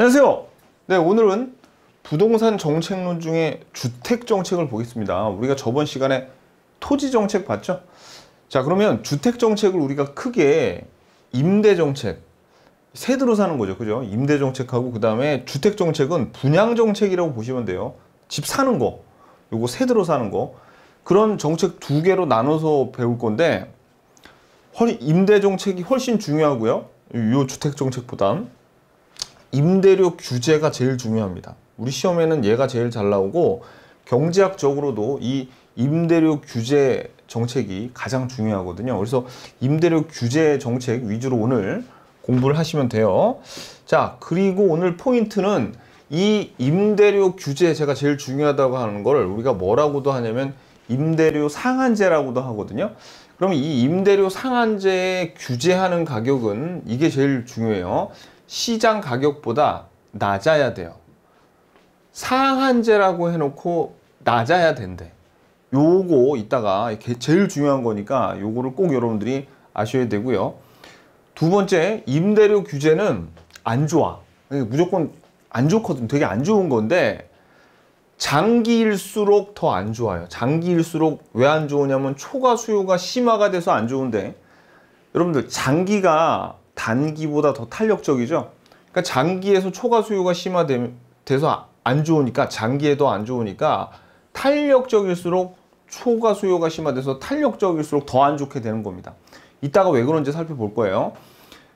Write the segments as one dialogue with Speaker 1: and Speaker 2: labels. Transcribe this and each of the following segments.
Speaker 1: 안녕하세요. 네, 오늘은 부동산 정책론 중에 주택 정책을 보겠습니다. 우리가 저번 시간에 토지 정책 봤죠? 자, 그러면 주택 정책을 우리가 크게 임대 정책, 세대로 사는 거죠. 그죠? 임대 정책하고 그다음에 주택 정책은 분양 정책이라고 보시면 돼요. 집 사는 거. 요거 세대로 사는 거. 그런 정책 두 개로 나눠서 배울 건데 임대 정책이 훨씬 중요하고요. 요 주택 정책보다는 임대료 규제가 제일 중요합니다. 우리 시험에는 얘가 제일 잘 나오고 경제학적으로도 이 임대료 규제 정책이 가장 중요하거든요. 그래서 임대료 규제 정책 위주로 오늘 공부를 하시면 돼요. 자, 그리고 오늘 포인트는 이 임대료 규제 제가 제일 중요하다고 하는 걸 우리가 뭐라고도 하냐면 임대료 상한제라고도 하거든요. 그럼 이 임대료 상한제 규제하는 가격은 이게 제일 중요해요. 시장 가격보다 낮아야 돼요. 상한제라고 해놓고 낮아야 된대. 요거 이따가 제일 중요한 거니까 요거를 꼭 여러분들이 아셔야 되고요. 두 번째 임대료 규제는 안 좋아. 예, 무조건 안 좋거든. 되게 안 좋은 건데 장기일수록 더 안 좋아요. 장기일수록 왜 안 좋으냐면 초과 수요가 심화가 돼서 안 좋은데 여러분들 장기가 단기보다 더 탄력적이죠. 그러니까 장기에서 초과 수요가 심화돼서 안 좋으니까 장기에도 안 좋으니까 탄력적일수록 초과 수요가 심화돼서 탄력적일수록 더 안 좋게 되는 겁니다. 이따가 왜 그런지 살펴볼 거예요.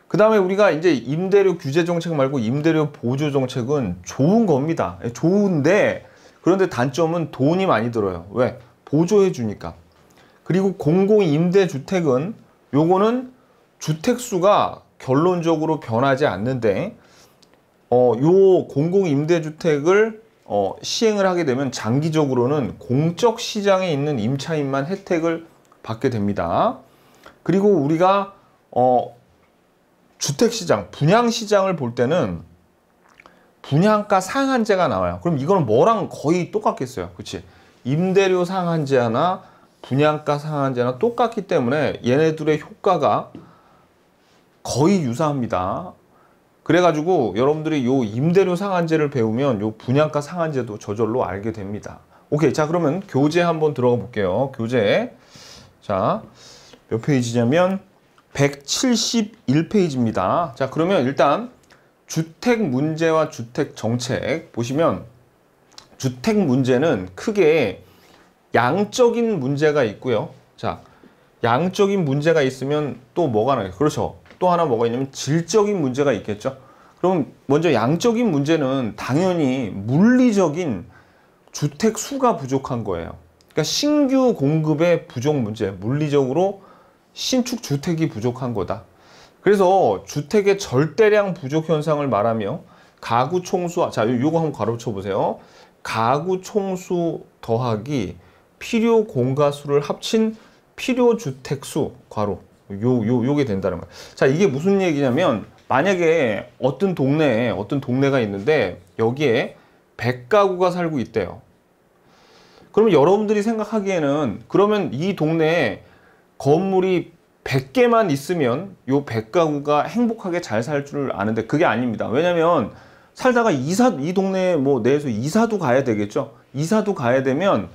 Speaker 1: 그 다음에 우리가 이제 임대료 규제 정책 말고 임대료 보조 정책은 좋은 겁니다. 예, 좋은데 그런데 단점은 돈이 많이 들어요. 왜? 보조해 주니까. 그리고 공공임대주택은 요거는 주택수가 결론적으로 변하지 않는데 어, 요 공공임대주택을 어, 시행을 하게 되면 장기적으로는 공적 시장에 있는 임차인만 혜택을 받게 됩니다. 그리고 우리가 어, 주택시장, 분양시장을 볼 때는 분양가 상한제가 나와요. 그럼 이거는 뭐랑 거의 똑같겠어요. 그렇지? 임대료 상한제나 분양가 상한제나 똑같기 때문에 얘네들의 효과가 거의 유사합니다. 그래가지고 여러분들이 요 임대료 상한제를 배우면 요 분양가 상한제도 저절로 알게 됩니다. 오케이 자 그러면 교재 한번 들어가 볼게요. 교재 자 몇 페이지냐면 171페이지입니다. 자 그러면 일단 주택 문제와 주택 정책 보시면 주택 문제는 크게 양적인 문제가 있고요. 자 양적인 문제가 있으면 또 뭐가 나요? 그렇죠. 또 하나 뭐가 있냐면 질적인 문제가 있겠죠. 그럼 먼저 양적인 문제는 당연히 물리적인 주택 수가 부족한 거예요. 그러니까 신규 공급의 부족 문제, 물리적으로 신축 주택이 부족한 거다. 그래서 주택의 절대량 부족 현상을 말하며 가구 총수, 아, 자, 요거 한번 가로쳐 보세요. 가구 총수 더하기 필요 공가수를 합친 필요 주택수, 괄호. 요, 요, 요게 된다는 거야. 자, 이게 무슨 얘기냐면, 만약에 어떤 동네에, 어떤 동네가 있는데, 여기에 100가구가 살고 있대요. 그러면 여러분들이 생각하기에는, 그러면 이 동네에 건물이 100개만 있으면 요 100가구가 행복하게 잘 살 줄 아는데, 그게 아닙니다. 왜냐면, 살다가 이사, 이 동네 에뭐 내에서 이사도 가야 되겠죠? 이사도 가야 되면,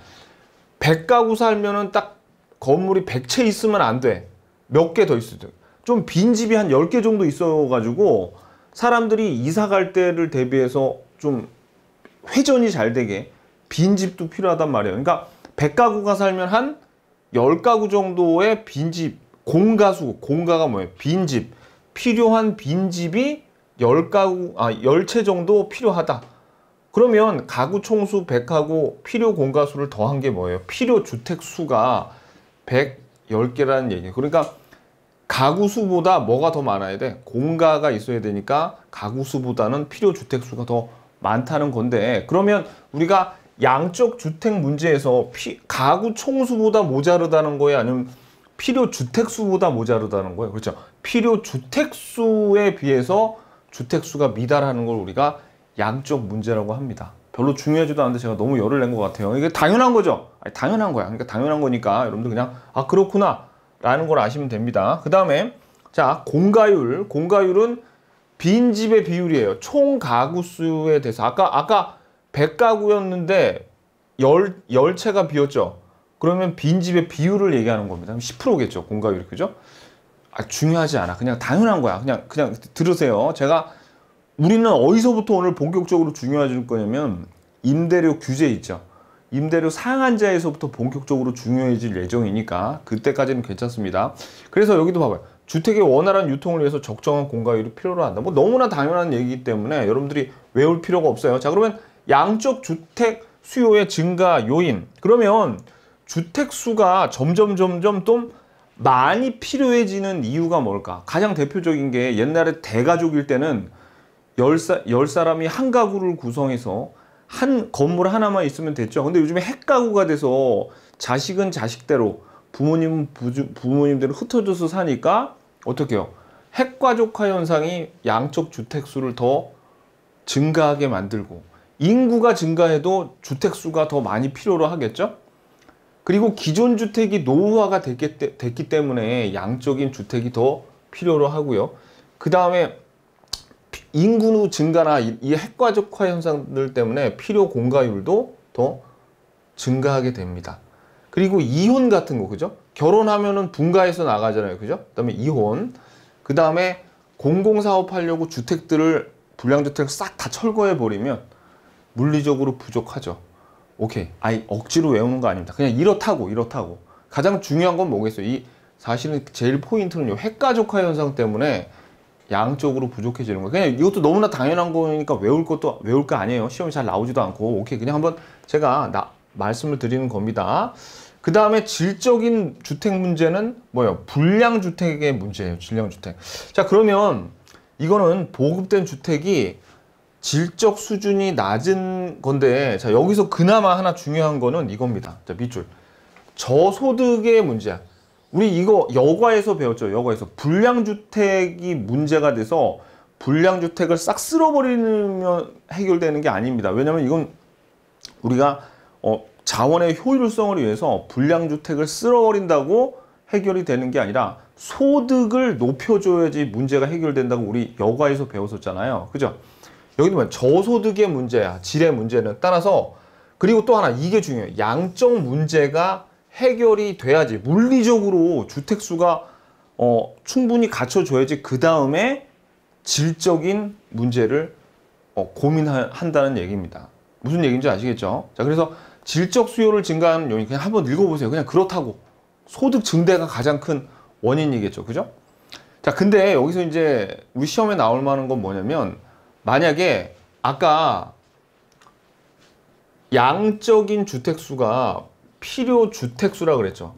Speaker 1: 100가구 살면은 딱 건물이 100채 있으면 안 돼. 몇개더 있어요. 좀 빈집이 한 10개 정도 있어가지고 사람들이 이사 갈 때를 대비해서 좀 회전이 잘 되게 빈집도 필요하단 말이에요. 그러니까 100가구가 살면 한 10가구 정도의 빈집, 공가수, 공가가 뭐예요? 빈집. 필요한 빈집이 10가구, 아, 10채 정도 필요하다. 그러면 가구 총수 100하고 필요 공가수를 더한 게 뭐예요? 필요 주택 수가 100 10개라는 얘기 예요 그러니까 가구 수보다 뭐가 더 많아야 돼? 공가가 있어야 되니까 가구 수보다는 필요 주택 수가 더 많다는 건데 그러면 우리가 양쪽 주택 문제에서 피, 가구 총수보다 모자르다는 거예요? 아니면 필요 주택 수보다 모자르다는 거예요? 그렇죠? 필요 주택 수에 비해서 주택 수가 미달하는 걸 우리가 양쪽 문제라고 합니다. 별로 중요하지도 않은데 제가 너무 열을 낸 것 같아요. 이게 당연한 거죠. 아니, 당연한 거야. 그러니까 당연한 거니까 여러분들 그냥 아 그렇구나 라는 걸 아시면 됩니다. 그 다음에 자 공가율. 공가율은 빈집의 비율이에요. 총 가구 수에 대해서 아까 아까 100가구였는데 열, 10채가 비었죠. 그러면 빈집의 비율을 얘기하는 겁니다. 10%겠죠. 공가율이. 그죠? 아, 중요하지 않아. 그냥 당연한 거야. 그냥, 그냥 들으세요. 제가 우리는 어디서부터 오늘 본격적으로 중요해질 거냐면 임대료 규제 있죠. 임대료 상한제에서부터 본격적으로 중요해질 예정이니까 그때까지는 괜찮습니다. 그래서 여기도 봐봐요. 주택의 원활한 유통을 위해서 적정한 공가율이 필요로 한다. 뭐 너무나 당연한 얘기이기 때문에 여러분들이 외울 필요가 없어요. 자 그러면 양쪽 주택 수요의 증가 요인 그러면 주택 수가 점점 점점 좀 많이 필요해지는 이유가 뭘까? 가장 대표적인 게 옛날에 대가족일 때는 열, 사, 열 사람이 한 가구를 구성해서 한 건물 하나만 있으면 됐죠. 근데 요즘에 핵가구가 돼서 자식은 자식대로 부모님은 부주, 부모님대로 흩어져서 사니까 어떻게 해요? 핵가족화 현상이 양쪽 주택수를 더 증가하게 만들고 인구가 증가해도 주택수가 더 많이 필요로 하겠죠? 그리고 기존 주택이 노후화가 됐기, 됐기 때문에 양적인 주택이 더 필요로 하고요. 그 다음에 인구 증가나 이, 핵가족화 현상들 때문에 필요 공가율도 더 증가하게 됩니다. 그리고 이혼 같은 거 그죠? 결혼하면은 분가해서 나가잖아요. 그죠? 그다음에 이혼. 그다음에 공공 사업하려고 주택들을 불량 주택 싹다 철거해 버리면 물리적으로 부족하죠. 오케이. 아이 억지로 외우는 거 아닙니다. 그냥 이렇다고 이렇다고. 가장 중요한 건 뭐겠어요? 이 사실은 제일 포인트는 요 핵가족화 현상 때문에 양적으로 부족해지는 거예요. 그냥 이것도 너무나 당연한 거니까 외울 것도 외울 거 아니에요. 시험이 잘 나오지도 않고 오케이 그냥 한번 제가 나, 말씀을 드리는 겁니다. 그 다음에 질적인 주택 문제는 뭐예요? 불량 주택의 문제예요. 질량 주택. 자 그러면 이거는 보급된 주택이 질적 수준이 낮은 건데 자 여기서 그나마 하나 중요한 거는 이겁니다. 자 밑줄 저소득의 문제야. 우리 이거 여과에서 배웠죠. 여과에서 불량주택이 문제가 돼서 불량주택을 싹 쓸어버리면 해결되는 게 아닙니다. 왜냐하면 이건 우리가 어, 자원의 효율성을 위해서 불량주택을 쓸어버린다고 해결이 되는 게 아니라 소득을 높여줘야지 문제가 해결된다고 우리 여과에서 배웠었잖아요. 그죠? 여기 보면 저소득의 문제야. 질의 문제는 따라서 그리고 또 하나 이게 중요해요. 양적 문제가 해결이 돼야지 물리적으로 주택수가 어, 충분히 갖춰줘야지 그 다음에 질적인 문제를 어, 고민한다는 얘기입니다. 무슨 얘기인지 아시겠죠? 자 그래서 질적 수요를 증가하는 요인 그냥 한번 읽어보세요. 그냥 그렇다고 소득 증대가 가장 큰 원인이겠죠. 그죠? 자 근데 여기서 이제 우리 시험에 나올 만한 건 뭐냐면 만약에 아까 양적인 주택수가 필요 주택수라 그랬죠.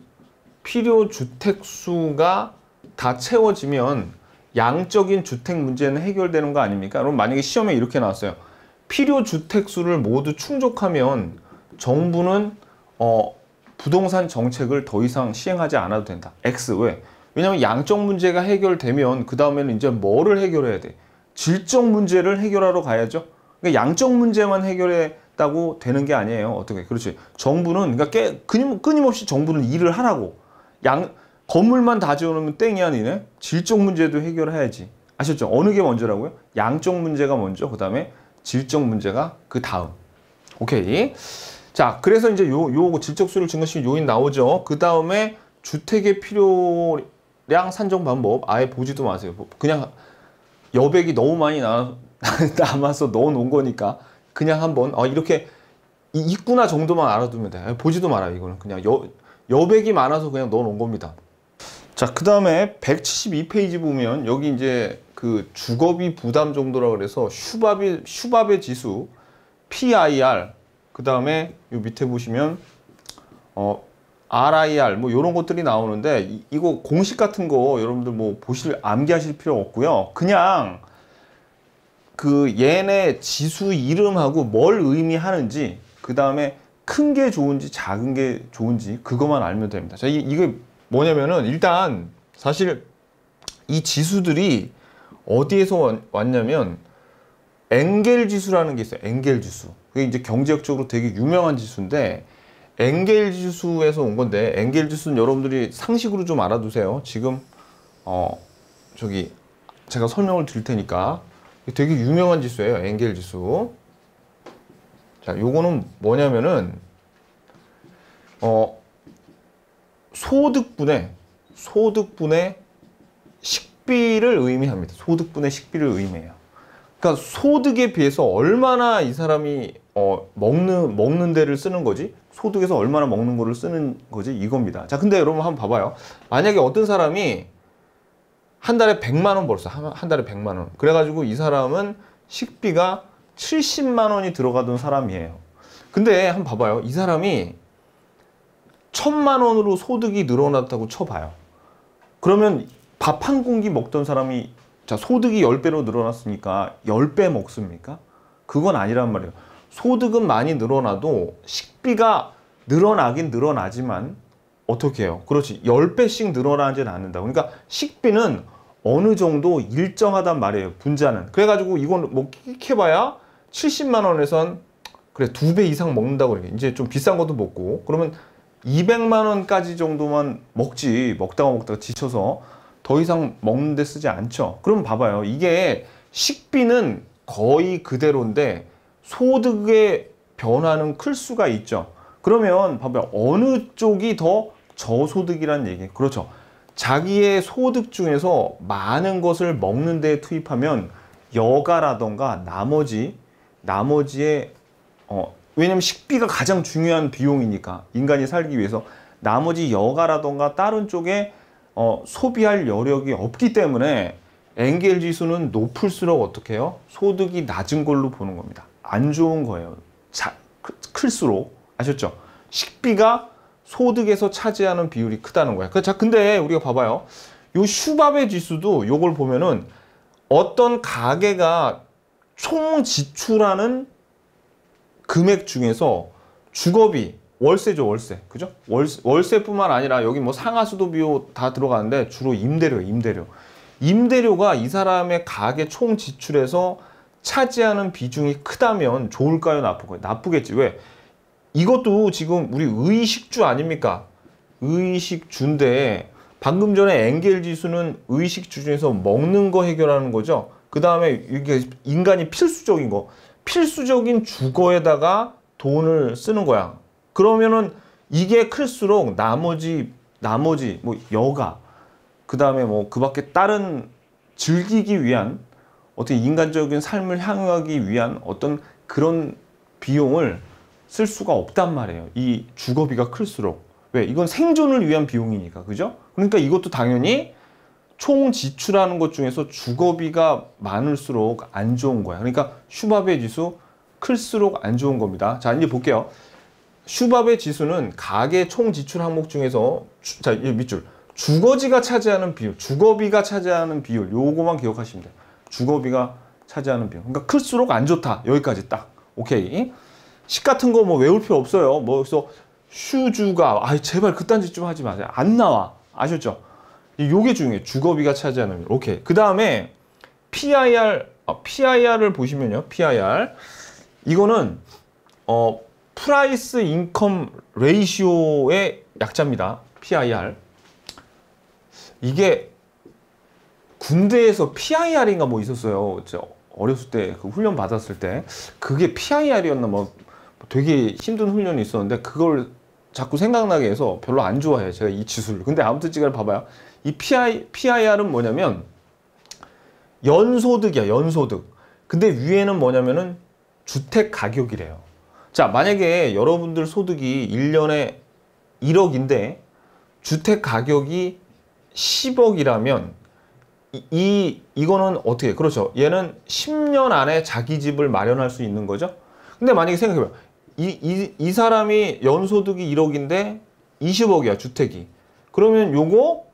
Speaker 1: 필요 주택수가 다 채워지면 양적인 주택 문제는 해결되는 거 아닙니까? 그럼 만약에 시험에 이렇게 나왔어요. 필요 주택수를 모두 충족하면 정부는 어, 부동산 정책을 더 이상 시행하지 않아도 된다. X 왜? 왜냐면 양적 문제가 해결되면 그 다음에는 이제 뭐를 해결해야 돼? 질적 문제를 해결하러 가야죠. 그러니까 양적 문제만 해결해 다고 되는 게 아니에요. 어떻게? 그렇지. 정부는 그러니까 깨, 끊임, 끊임없이 정부는 일을 하라고. 양 건물만 다 지어놓으면 땡이 아니네. 질적 문제도 해결해야지. 아셨죠? 어느 게 먼저라고요? 양적 문제가 먼저. 그다음에 질적 문제가 그 다음. 오케이. 자, 그래서 이제 요 요 질적 수를 증가시키는 요인 나오죠. 그 다음에 주택의 필요량 산정 방법 아예 보지도 마세요. 그냥 여백이 너무 많이 나, 남아서 넣어놓은 거니까. 그냥 한번 어, 이렇게 있구나 정도만 알아두면 돼요 보지도 말아요 이거는 그냥 여, 여백이 많아서 그냥 넣어놓은 겁니다 자 그 다음에 172페이지 보면 여기 이제 그 주거비 부담 정도라 그래서 슈바비, 슈바의 지수 PIR 그 다음에 요 밑에 보시면 어, RIR 뭐 이런 것들이 나오는데 이, 거 공식 같은 거 여러분들 뭐 보실 암기하실 필요 없고요 그냥 그 얘네 지수 이름하고 뭘 의미하는지 그 다음에 큰 게 좋은지 작은 게 좋은지 그것만 알면 됩니다. 자, 이, 이게 뭐냐면은 일단 사실 이 지수들이 어디에서 왔냐면 엥겔 지수라는 게 있어요. 엥겔 지수. 그게 이제 경제학적으로 되게 유명한 지수인데 엥겔 지수에서 온 건데 엥겔 지수는 여러분들이 상식으로 좀 알아두세요. 지금 어 저기 제가 설명을 드릴 테니까 되게 유명한 지수예요. 엔겔 지수. 자, 요거는 뭐냐면은 어 소득분의 소득분의 식비를 의미합니다. 소득분의 식비를 의미해요. 그러니까 소득에 비해서 얼마나 이 사람이 어, 먹는 먹는 데를 쓰는 거지 소득에서 얼마나 먹는 거를 쓰는 거지 이겁니다. 자, 근데 여러분 한번 봐봐요. 만약에 어떤 사람이 한 달에 100만 원 벌었어. 한, 한 달에 100만 원. 그래가지고 이 사람은 식비가 70만 원이 들어가던 사람이에요. 근데 한번 봐봐요. 이 사람이 천만 원으로 소득이 늘어났다고 쳐봐요. 그러면 밥 한 공기 먹던 사람이 자 소득이 10배로 늘어났으니까 10배 먹습니까? 그건 아니란 말이에요. 소득은 많이 늘어나도 식비가 늘어나긴 늘어나지만 어떻게 해요? 그렇지. 10배씩 늘어나진 않는다. 그러니까 식비는 어느 정도 일정하단 말이에요. 분자는. 그래가지고 이건 뭐 끽해봐야 70만 원에선 그래 두 배 이상 먹는다고 이게 이제 좀 비싼 것도 먹고 그러면 200만 원까지 정도만 먹지 먹다가 먹다가 지쳐서 더 이상 먹는 데 쓰지 않죠. 그럼 봐봐요. 이게 식비는 거의 그대로인데 소득의 변화는 클 수가 있죠. 그러면 봐봐요. 어느 쪽이 더 저소득이라는 얘기 그렇죠 자기의 소득 중에서 많은 것을 먹는 데 투입하면 여가라던가 나머지 나머지의 어 왜냐면 식비가 가장 중요한 비용이니까 인간이 살기 위해서 나머지 여가라던가 다른 쪽에 어, 소비할 여력이 없기 때문에 엔겔 지수는 높을수록 어떻게 해요? 소득이 낮은 걸로 보는 겁니다. 안 좋은 거예요. 자, 클수록 아셨죠? 식비가 소득에서 차지하는 비율이 크다는 거야. 그 자, 근데 우리가 봐봐요. 요 슈밥의 지수도 요걸 보면은 어떤 가게가 총 지출하는 금액 중에서 주거비, 월세죠, 월세. 그죠? 월세, 뿐만 아니라 여기 뭐 상하수도 비용 다 들어가는데 주로 임대료, 임대료. 임대료가 이 사람의 가게 총 지출에서 차지하는 비중이 크다면 좋을까요? 나쁘까요? 나쁘겠지. 왜? 이것도 지금 우리 의식주 아닙니까? 의식주인데 방금 전에 엥겔 지수는 의식주 중에서 먹는 거 해결하는 거죠. 그 다음에 이게 인간이 필수적인 거. 필수적인 주거에다가 돈을 쓰는 거야. 그러면은 이게 클수록 나머지, 나머지, 뭐 여가, 뭐 그 다음에 뭐 그 밖에 다른 즐기기 위한 어떻게 인간적인 삶을 향하기 위한 어떤 그런 비용을 쓸 수가 없단 말이에요. 이 주거비가 클수록. 왜? 이건 생존을 위한 비용이니까. 그죠? 그러니까 이것도 당연히 총 지출하는 것 중에서 주거비가 많을수록 안 좋은 거야. 그러니까 슈바베 지수 클수록 안 좋은 겁니다. 자, 이제 볼게요. 슈바베 지수는 가계 총 지출 항목 중에서 주, 자, 이 밑줄. 주거지가 차지하는 비율, 주거비가 차지하는 비율 요거만 기억하시면 돼요. 주거비가 차지하는 비율. 그러니까 클수록 안 좋다. 여기까지 딱. 오케이. 식 같은 거 뭐 외울 필요 없어요. 뭐 그래서 슈주가 아 제발 그딴 짓 좀 하지 마세요. 안 나와. 아셨죠? 요게 중요해 주거비가 차지하는 오케이. 그 다음에 PIR 아, 어, PIR을 보시면요. PIR 이거는 어 프라이스 인컴 레이시오의 약자입니다. PIR 이게 군대에서 PIR인가 뭐 있었어요. 어렸을 때 그 훈련 받았을 때 그게 PIR이었나 뭐 되게 힘든 훈련이 있었는데 그걸 자꾸 생각나게 해서 별로 안 좋아해요. 제가 이 지수를. 근데 아무튼 지금 봐봐요. 이 PI, PIR은 뭐냐면 연소득이야. 연소득. 근데 위에는 뭐냐면은 주택 가격이래요. 자, 만약에 여러분들 소득이 1년에 1억인데 주택 가격이 10억이라면 이, 이 이거는 어떻게 그렇죠. 얘는 10년 안에 자기 집을 마련할 수 있는 거죠. 근데 만약에 생각해봐요. 이, 이, 이 사람이 연소득이 1억인데 20억이야 주택이 그러면 요거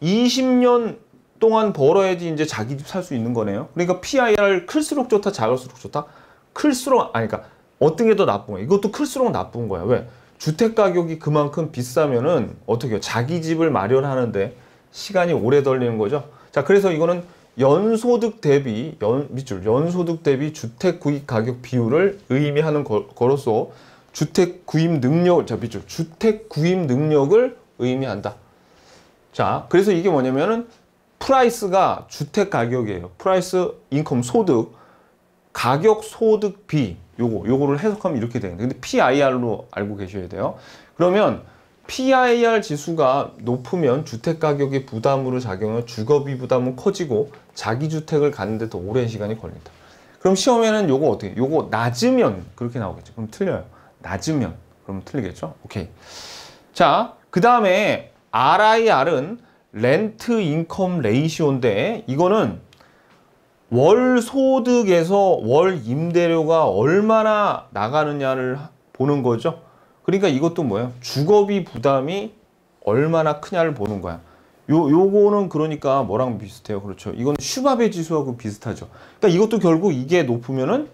Speaker 1: 20년 동안 벌어야지 이제 자기 집 살 수 있는 거네요 그러니까 PIR 클수록 좋다 작을수록 좋다 클수록 아니 그러니까 어떤 게 더 나쁜 거야 이것도 클수록 나쁜 거야 왜 주택 가격이 그만큼 비싸면은 어떻게 해요 자기 집을 마련하는데 시간이 오래 걸리는 거죠 자 그래서 이거는 연소득 대비 연 밑줄 연소득 대비 주택 구입 가격 비율을 의미하는 거, 로서 주택 구입 능력 자 밑줄 주택 구입 능력을 의미한다. 자 그래서 이게 뭐냐면은 프라이스가 주택 가격이에요. 프라이스 인컴 소득 가격 소득 비 요거 요거를 해석하면 이렇게 되는데 근데 PIR로 알고 계셔야 돼요. 그러면 PIR 지수가 높으면 주택가격이 부담으로 작용해 주거비 부담은 커지고 자기주택을 가는데 더 오랜 시간이 걸린다. 그럼 시험에는 요거 어떻게, 요거 낮으면 그렇게 나오겠죠. 그럼 틀려요. 낮으면. 그러면 틀리겠죠? 오케이. 자, 그 다음에 RIR은 렌트 인컴 레이시오인데 이거는 월 소득에서 월 임대료가 얼마나 나가느냐를 보는 거죠. 그러니까 이것도 뭐예요? 주거비 부담이 얼마나 크냐를 보는 거야. 요, 요거는 그러니까 뭐랑 비슷해요? 그렇죠. 이건 슈바베 지수하고 비슷하죠. 그러니까 이것도 결국 이게 높으면은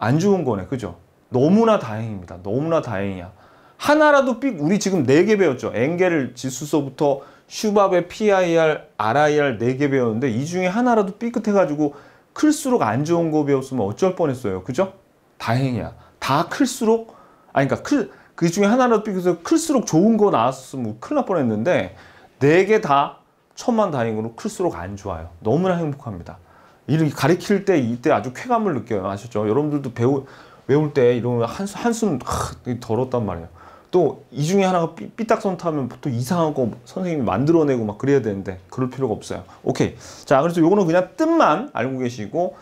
Speaker 1: 안 좋은 거네. 그죠? 너무나 다행입니다. 너무나 다행이야. 하나라도 삑, 우리 지금 네 개 배웠죠. 엥겔 지수서부터 슈바베, PIR, RIR 네 개 배웠는데 이 중에 하나라도 삐끗해가지고 클수록 안 좋은 거 배웠으면 어쩔 뻔했어요. 그죠? 다행이야. 다 클수록, 아니, 그러니까 클, 그 중에 하나라도 삐져서 클수록 좋은 거 나왔으면 뭐 큰일 날 뻔했는데 네 개 다 천만 다행으로 클수록 안 좋아요. 너무나 행복합니다. 이렇게 가리킬 때 이때 아주 쾌감을 느껴요. 아셨죠? 여러분들도 배우 외울 때 이런 한숨, 한숨 하, 더럽단 말이에요. 또 이 중에 하나가 삐, 삐딱선타면 보통 이상한 거 선생님이 만들어내고 막 그래야 되는데 그럴 필요가 없어요. 오케이. 자, 그래서 요거는 그냥 뜻만 알고 계시고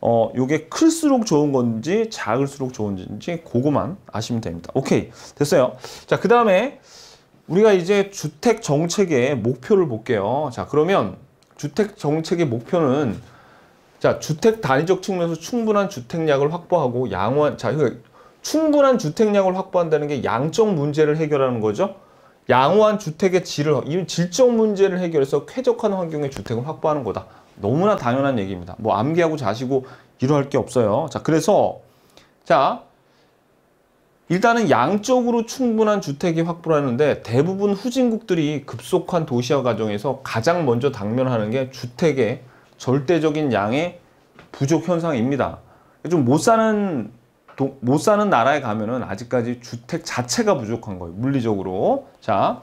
Speaker 1: 어, 요게 클수록 좋은 건지 작을수록 좋은지 건 그거만 아시면 됩니다. 오케이. 됐어요. 자, 그 다음에 우리가 이제 주택 정책의 목표를 볼게요. 자, 그러면 주택 정책의 목표는 자, 주택 단위적 측면에서 충분한 주택량을 확보하고 양호한 자, 그러 그러니까 충분한 주택량을 확보한다는 게 양적 문제를 해결하는 거죠. 양호한 주택의 질을 이 질적 문제를 해결해서 쾌적한 환경의 주택을 확보하는 거다. 너무나 당연한 얘기입니다. 뭐 암기하고 자시고 이러할 게 없어요. 자, 그래서 자 일단은 양적으로 충분한 주택이 확보라는데 를 대부분 후진국들이 급속한 도시화 과정에서 가장 먼저 당면하는 게 주택의 절대적인 양의 부족 현상입니다. 좀 못 사는 도, 못 사는 나라에 가면은 아직까지 주택 자체가 부족한 거예요. 물리적으로. 자.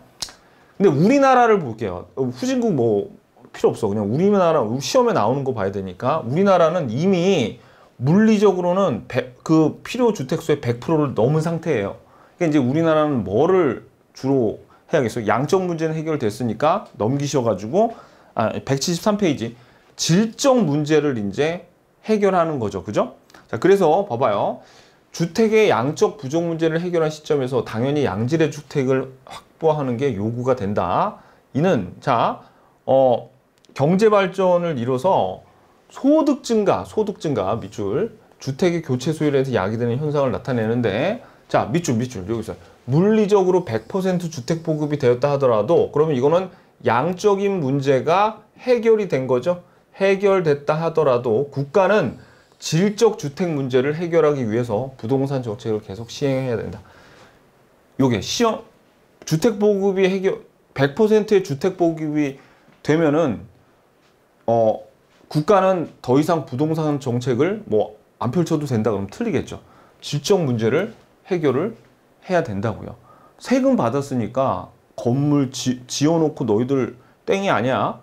Speaker 1: 근데 우리나라를 볼게요. 어, 후진국 뭐 필요 없어. 그냥 우리나라 시험에 나오는 거 봐야 되니까 우리나라는 이미 물리적으로는 100, 그 필요 주택수의 100%를 넘은 상태예요. 그러니까 이제 우리나라는 뭐를 주로 해야겠어요? 양적 문제는 해결됐으니까 넘기셔가지고 아, 173페이지 질적 문제를 이제 해결하는 거죠. 그죠? 자, 그래서 봐봐요. 주택의 양적 부족 문제를 해결한 시점에서 당연히 양질의 주택을 확보하는 게 요구가 된다. 이는 자, 어, 경제 발전을 이뤄서 소득 증가, 소득 증가 밑줄 주택의 교체 수율에서 야기되는 현상을 나타내는데 자 밑줄 밑줄 여기 있어요. 물리적으로 100% 주택 보급이 되었다 하더라도 그러면 이거는 양적인 문제가 해결이 된 거죠. 해결됐다 하더라도 국가는 질적 주택 문제를 해결하기 위해서 부동산 정책을 계속 시행해야 된다. 요게 시험 주택 보급이 해결 100%의 주택 보급이 되면은 어, 국가는 더 이상 부동산 정책을 뭐 안 펼쳐도 된다 그러면 틀리겠죠. 질적 문제를 해결을 해야 된다고요. 세금 받았으니까 건물 지, 지어놓고 너희들 땡이 아니야.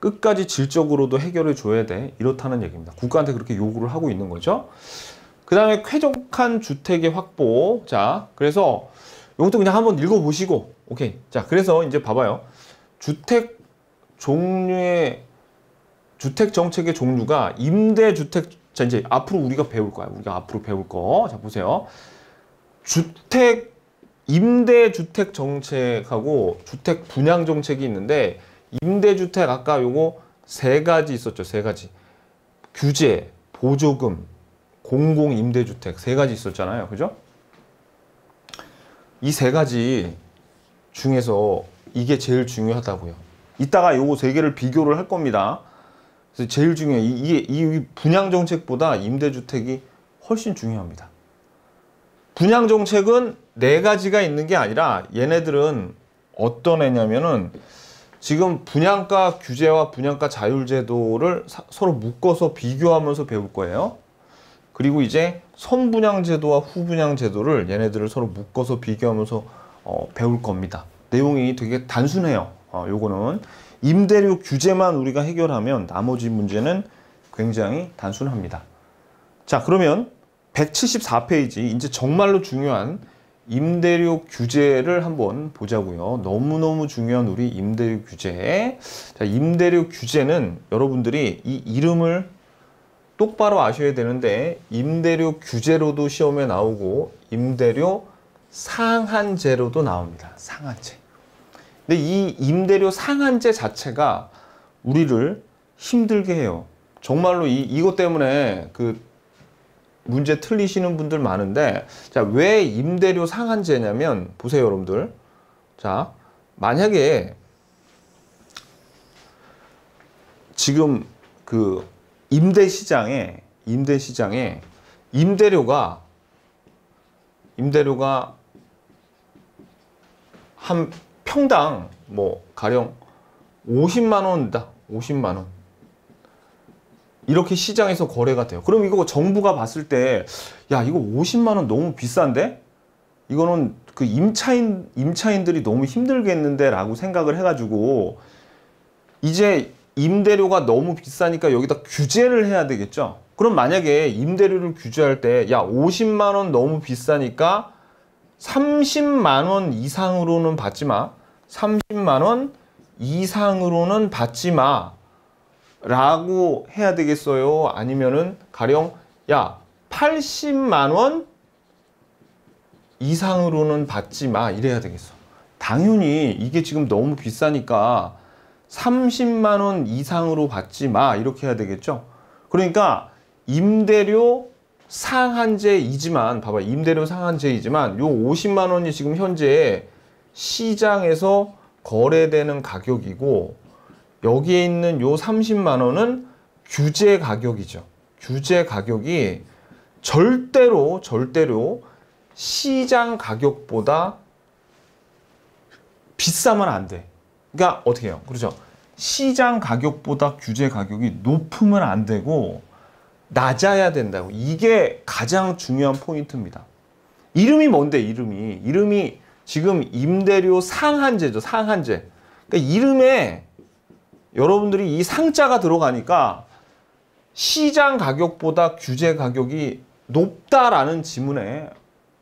Speaker 1: 끝까지 질적으로도 해결해 줘야 돼. 이렇다는 얘기입니다. 국가한테 그렇게 요구를 하고 있는 거죠. 그 다음에 쾌적한 주택의 확보. 자, 그래서 이것도 그냥 한번 읽어보시고 오케이. 자, 그래서 이제 봐봐요. 주택 종류의 주택 정책의 종류가 임대주택 자 이제 앞으로 우리가 배울 거야 우리가 앞으로 배울 거 자 보세요 주택 임대주택 정책하고 주택 분양 정책이 있는데 임대주택 아까 요거 세 가지 있었죠 세 가지 규제 보조금 공공임대주택 세 가지 있었잖아요 그죠 이 세 가지 중에서 이게 제일 중요하다고요 이따가 요거 세 개를 비교를 할 겁니다 그래서 제일 중요한 이게 이 분양 정책보다 임대주택이 훨씬 중요합니다. 분양 정책은 네 가지가 있는 게 아니라 얘네들은 어떤 애냐면은 지금 분양가 규제와 분양가 자율 제도를 사, 서로 묶어서 비교하면서 배울 거예요. 그리고 이제 선분양 제도와 후분양 제도를 얘네들을 서로 묶어서 비교하면서 어, 배울 겁니다. 내용이 되게 단순해요. 어, 요거는 임대료 규제만 우리가 해결하면 나머지 문제는 굉장히 단순합니다. 자 그러면 174페이지 이제 정말로 중요한 임대료 규제를 한번 보자고요. 너무너무 중요한 우리 임대료 규제. 자, 임대료 규제는 여러분들이 이 이름을 똑바로 아셔야 되는데 임대료 규제로도 시험에 나오고 임대료 상한제로도 나옵니다. 상한제. 근데 이 임대료 상한제 자체가 우리를 힘들게 해요. 정말로 이, 이것 때문에 그 문제 틀리시는 분들 많은데 자왜 임대료 상한제냐면 보세요 여러분들 자 만약에 지금 그 임대 시장에 임대 시장에 임대료가 임대료가 한 평당 뭐 가령 50만 원다 이 50만 원 이렇게 시장에서 거래가 돼요 그럼 이거 정부가 봤을 때 야 이거 50만 원 너무 비싼데 이거는 그 임차인 임차인들이 너무 힘들겠는데 라고 생각을 해 가지고 이제 임대료가 너무 비싸니까 여기다 규제를 해야 되겠죠 그럼 만약에 임대료를 규제할 때 야 50만원 너무 비싸니까 30만원 이상으로는 받지 마 30만 원 이상으로는 받지 마 라고 해야 되겠어요? 아니면은 가령 야 80만 원 이상으로는 받지 마 이래야 되겠어 당연히 이게 지금 너무 비싸니까 30만 원 이상으로 받지 마 이렇게 해야 되겠죠 그러니까 임대료 상한제이지만 봐봐 임대료 상한제이지만 요 50만 원이 지금 현재 시장에서 거래되는 가격이고 여기에 있는 요 30만 원은 규제 가격이죠. 규제 가격이 절대로 절대로 시장 가격보다 비싸면 안 돼. 그러니까 어떻게 해요? 그렇죠. 시장 가격보다 규제 가격이 높으면 안 되고 낮아야 된다고. 이게 가장 중요한 포인트입니다. 이름이 뭔데 이름이? 이름이 지금 임대료 상한제죠. 상한제. 그러니까 이름에 여러분들이 이 상자가 들어가니까 시장 가격보다 규제 가격이 높다라는 지문에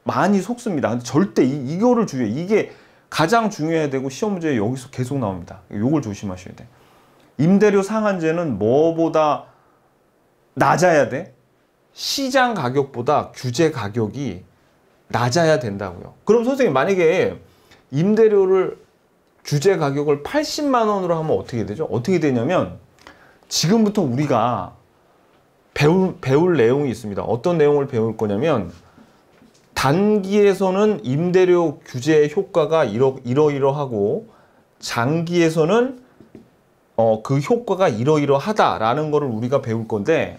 Speaker 1: 많이 속습니다. 근데 절대 이, 이거를 주의해. 이게 가장 중요해야 되고 시험 문제에 여기서 계속 나옵니다. 이걸 조심하셔야 돼. 임대료 상한제는 뭐보다 낮아야 돼? 시장 가격보다 규제 가격이 낮아야 된다고요. 그럼 선생님 만약에 임대료를 주제 가격을 80만 원으로 하면 어떻게 되죠? 어떻게 되냐면 지금부터 우리가 배울, 배울 내용이 있습니다. 어떤 내용을 배울 거냐면 단기에서는 임대료 규제의 효과가 이러, 이러이러하고 장기에서는 어, 그 효과가 이러이러하다라는 것을 우리가 배울 건데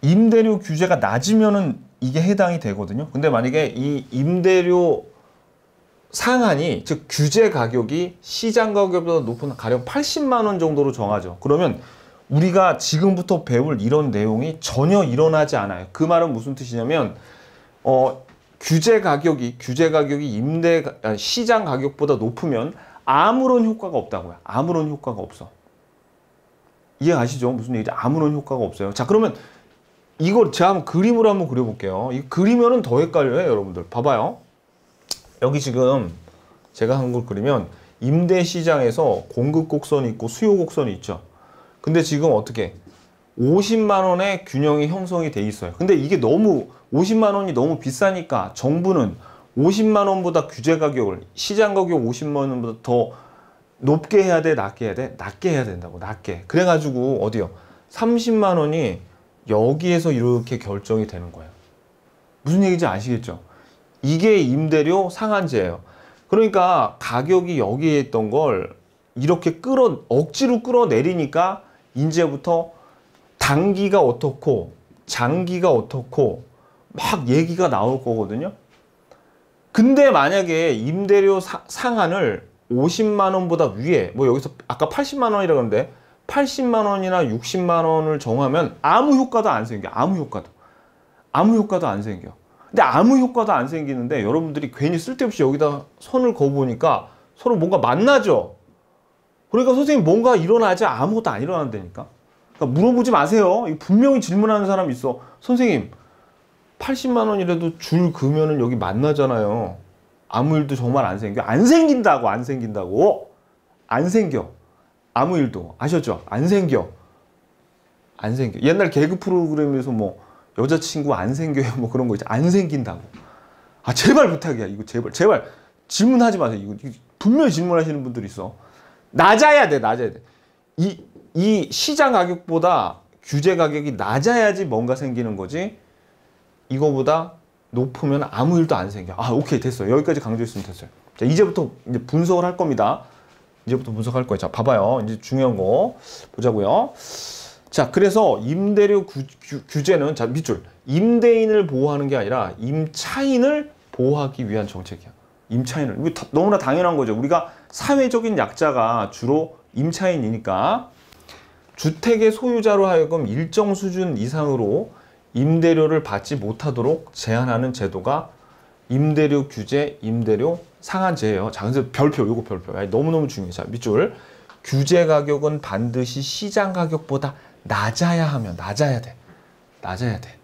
Speaker 1: 임대료 규제가 낮으면은 이게 해당이 되거든요. 근데 만약에 이 임대료 상한이 즉 규제 가격이 시장 가격보다 높은 가령 80만 원 정도로 정하죠. 그러면 우리가 지금부터 배울 이런 내용이 전혀 일어나지 않아요. 그 말은 무슨 뜻이냐면 어 규제 가격이 규제 가격이 임대 아, 시장 가격보다 높으면 아무런 효과가 없다고요. 아무런 효과가 없어. 이해하시죠? 무슨 얘기죠? 아무런 효과가 없어요. 자, 그러면 이걸 제가 한번 그림으로 한번 그려볼게요. 이 그리면은 더 헷갈려요, 여러분들. 봐봐요. 여기 지금 제가 한 걸 그리면 임대 시장에서 공급 곡선이 있고 수요 곡선이 있죠. 근데 지금 어떻게 50만 원의 균형이 형성이 돼 있어요. 근데 이게 너무 50만 원이 너무 비싸니까 정부는 50만 원보다 규제 가격을 시장 가격 50만 원보다 더 높게 해야 돼, 낮게 해야 돼? 낮게 해야 된다고. 낮게. 그래 가지고 어디요? 30만 원이 여기에서 이렇게 결정이 되는 거예요. 무슨 얘기인지 아시겠죠? 이게 임대료 상한제예요. 그러니까 가격이 여기에 있던 걸 이렇게 끌어 억지로 끌어내리니까 이제부터 단기가 어떻고 장기가 어떻고 막 얘기가 나올 거거든요. 근데 만약에 임대료 사, 상한을 50만 원보다 위에 뭐 여기서 아까 80만 원이라 그러는데 80만 원이나 60만 원을 정하면 아무 효과도 안 생겨. 아무 효과도. 아무 효과도 안 생겨. 근데 아무 효과도 안 생기는데 여러분들이 괜히 쓸데없이 여기다 선을 거보니까 서로 뭔가 만나죠. 그러니까 선생님 뭔가 일어나지 아무것도 안 일어난다니까. 그러니까 물어보지 마세요. 분명히 질문하는 사람 있어. 선생님 80만 원이라도 줄 그면은 여기 만나잖아요. 아무 일도 정말 안 생겨. 안 생긴다고 안 생긴다고. 안 생겨. 아무 일도 아셨죠? 안 생겨. 안 생겨. 옛날 개그 프로그램에서 뭐 여자친구 안 생겨요 뭐 그런 거 있죠. 안 생긴다고. 아 제발 부탁이야 이거 제발 제발 질문하지 마세요. 이거, 분명히 질문하시는 분들 이 있어. 낮아야 돼 낮아야 돼. 이, 이 시장 가격보다 규제 가격이 낮아야지 뭔가 생기는 거지 이거보다 높으면 아무 일도 안 생겨. 아 오케이 됐어 요 여기까지 강조했으면 됐어요. 자 이제부터 이제 분석을 할 겁니다. 이제부터 분석할 거예요. 자, 봐봐요. 이제 중요한 거 보자고요. 자, 그래서 임대료 규, 규 제는 자, 밑줄. 임대인을 보호하는 게 아니라 임차인을 보호하기 위한 정책이야. 임차인을. 이거 다, 너무나 당연한 거죠. 우리가 사회적인 약자가 주로 임차인이니까 주택의 소유자로 하여금 일정 수준 이상으로 임대료를 받지 못하도록 제한하는 제도가 임대료 규제, 임대료 상한제예요. 자, 그래서 별표, 요거 별표. 너무너무 중요해요. 자, 밑줄. 규제 가격은 반드시 시장 가격보다 낮아야 하면, 낮아야 돼. 낮아야 돼.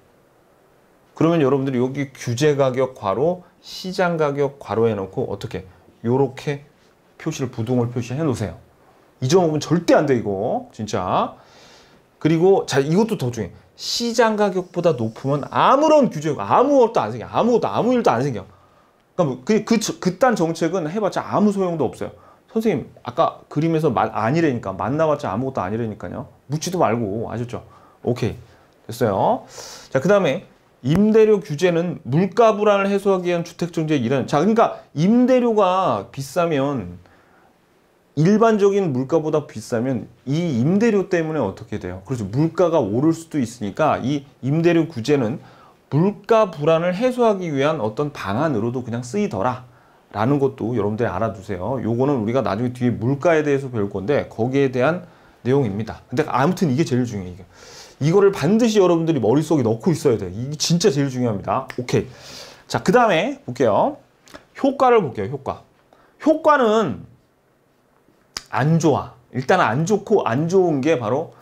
Speaker 1: 그러면 여러분들이 여기 규제 가격 괄호, 시장 가격 괄호 해놓고 어떻게? 요렇게 표시를, 부동을 표시해 놓으세요. 이어먹면 절대 안 돼, 이거. 진짜. 그리고 자 이것도 더 중요해 시장 가격보다 높으면 아무런 규제 아무것도 안 생겨 아무것도 아무 일도 안 생겨 그러니까 뭐 그, 그, 그딴 정책은 해봤자 아무 소용도 없어요. 선생님 아까 그림에서 마, 아니래니까 만나봤자 아무것도 아니래니까요. 묻지도 말고 아셨죠? 오케이 됐어요. 자그 다음에 임대료 규제는 물가 불안을 해소하기 위한 주택정책의 일환. 자 그러니까 임대료가 비싸면 일반적인 물가보다 비싸면 이 임대료 때문에 어떻게 돼요? 그렇죠. 물가가 오를 수도 있으니까 이 임대료 규제는 물가 불안을 해소하기 위한 어떤 방안으로도 그냥 쓰이더라 라는 것도 여러분들이 알아두세요 요거는 우리가 나중에 뒤에 물가에 대해서 배울 건데 거기에 대한 내용입니다 근데 아무튼 이게 제일 중요해요 이거를 반드시 여러분들이 머릿속에 넣고 있어야 돼요 이게 진짜 제일 중요합니다 오케이 자그 다음에 볼게요 효과를 볼게요 효과 효과는 안 좋아 일단 안 좋고 안 좋은 게 바로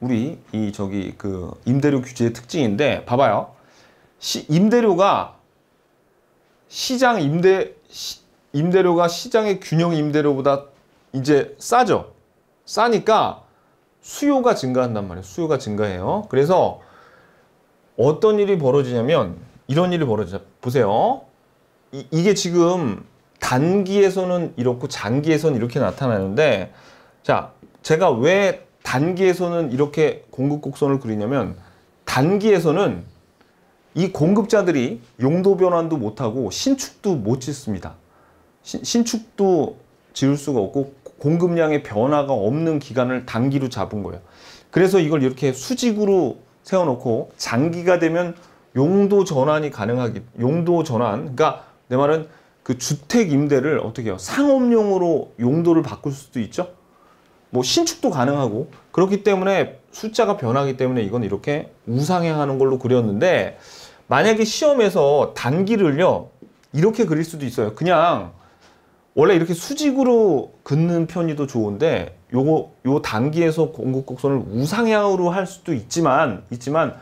Speaker 1: 우리 이 저기 그 임대료 규제의 특징인데 봐봐요 시, 임대료가 시장 임대 시, 임대료가 시장의 균형 임대료보다 이제 싸죠. 싸니까 수요가 증가한단 말이에요. 수요가 증가해요. 그래서 어떤 일이 벌어지냐면 이런 일이 벌어져 보세요. 이, 이게 지금 단기에서는 이렇고 장기에서는 이렇게 나타나는데 자 제가 왜 단기에서는 이렇게 공급 곡선을 그리냐면 단기에서는 이 공급자들이 용도 변환도 못하고 신축도 못 짓습니다. 신, 신축도 지을 수가 없고 공급량의 변화가 없는 기간을 단기로 잡은 거예요. 그래서 이걸 이렇게 수직으로 세워놓고 장기가 되면 용도 전환이 가능하기 용도 전환 그러니까 내 말은 그 주택 임대를 어떻게 해요 상업용으로 용도를 바꿀 수도 있죠 뭐 신축도 가능하고 그렇기 때문에 숫자가 변하기 때문에 이건 이렇게 우상향하는 걸로 그렸는데 만약에 시험에서 단기를요 이렇게 그릴 수도 있어요 그냥 원래 이렇게 수직으로 긋는 편이 더 좋은데 요거 요 단기에서 공급곡선을 우상향으로 할 수도 있지만 있지만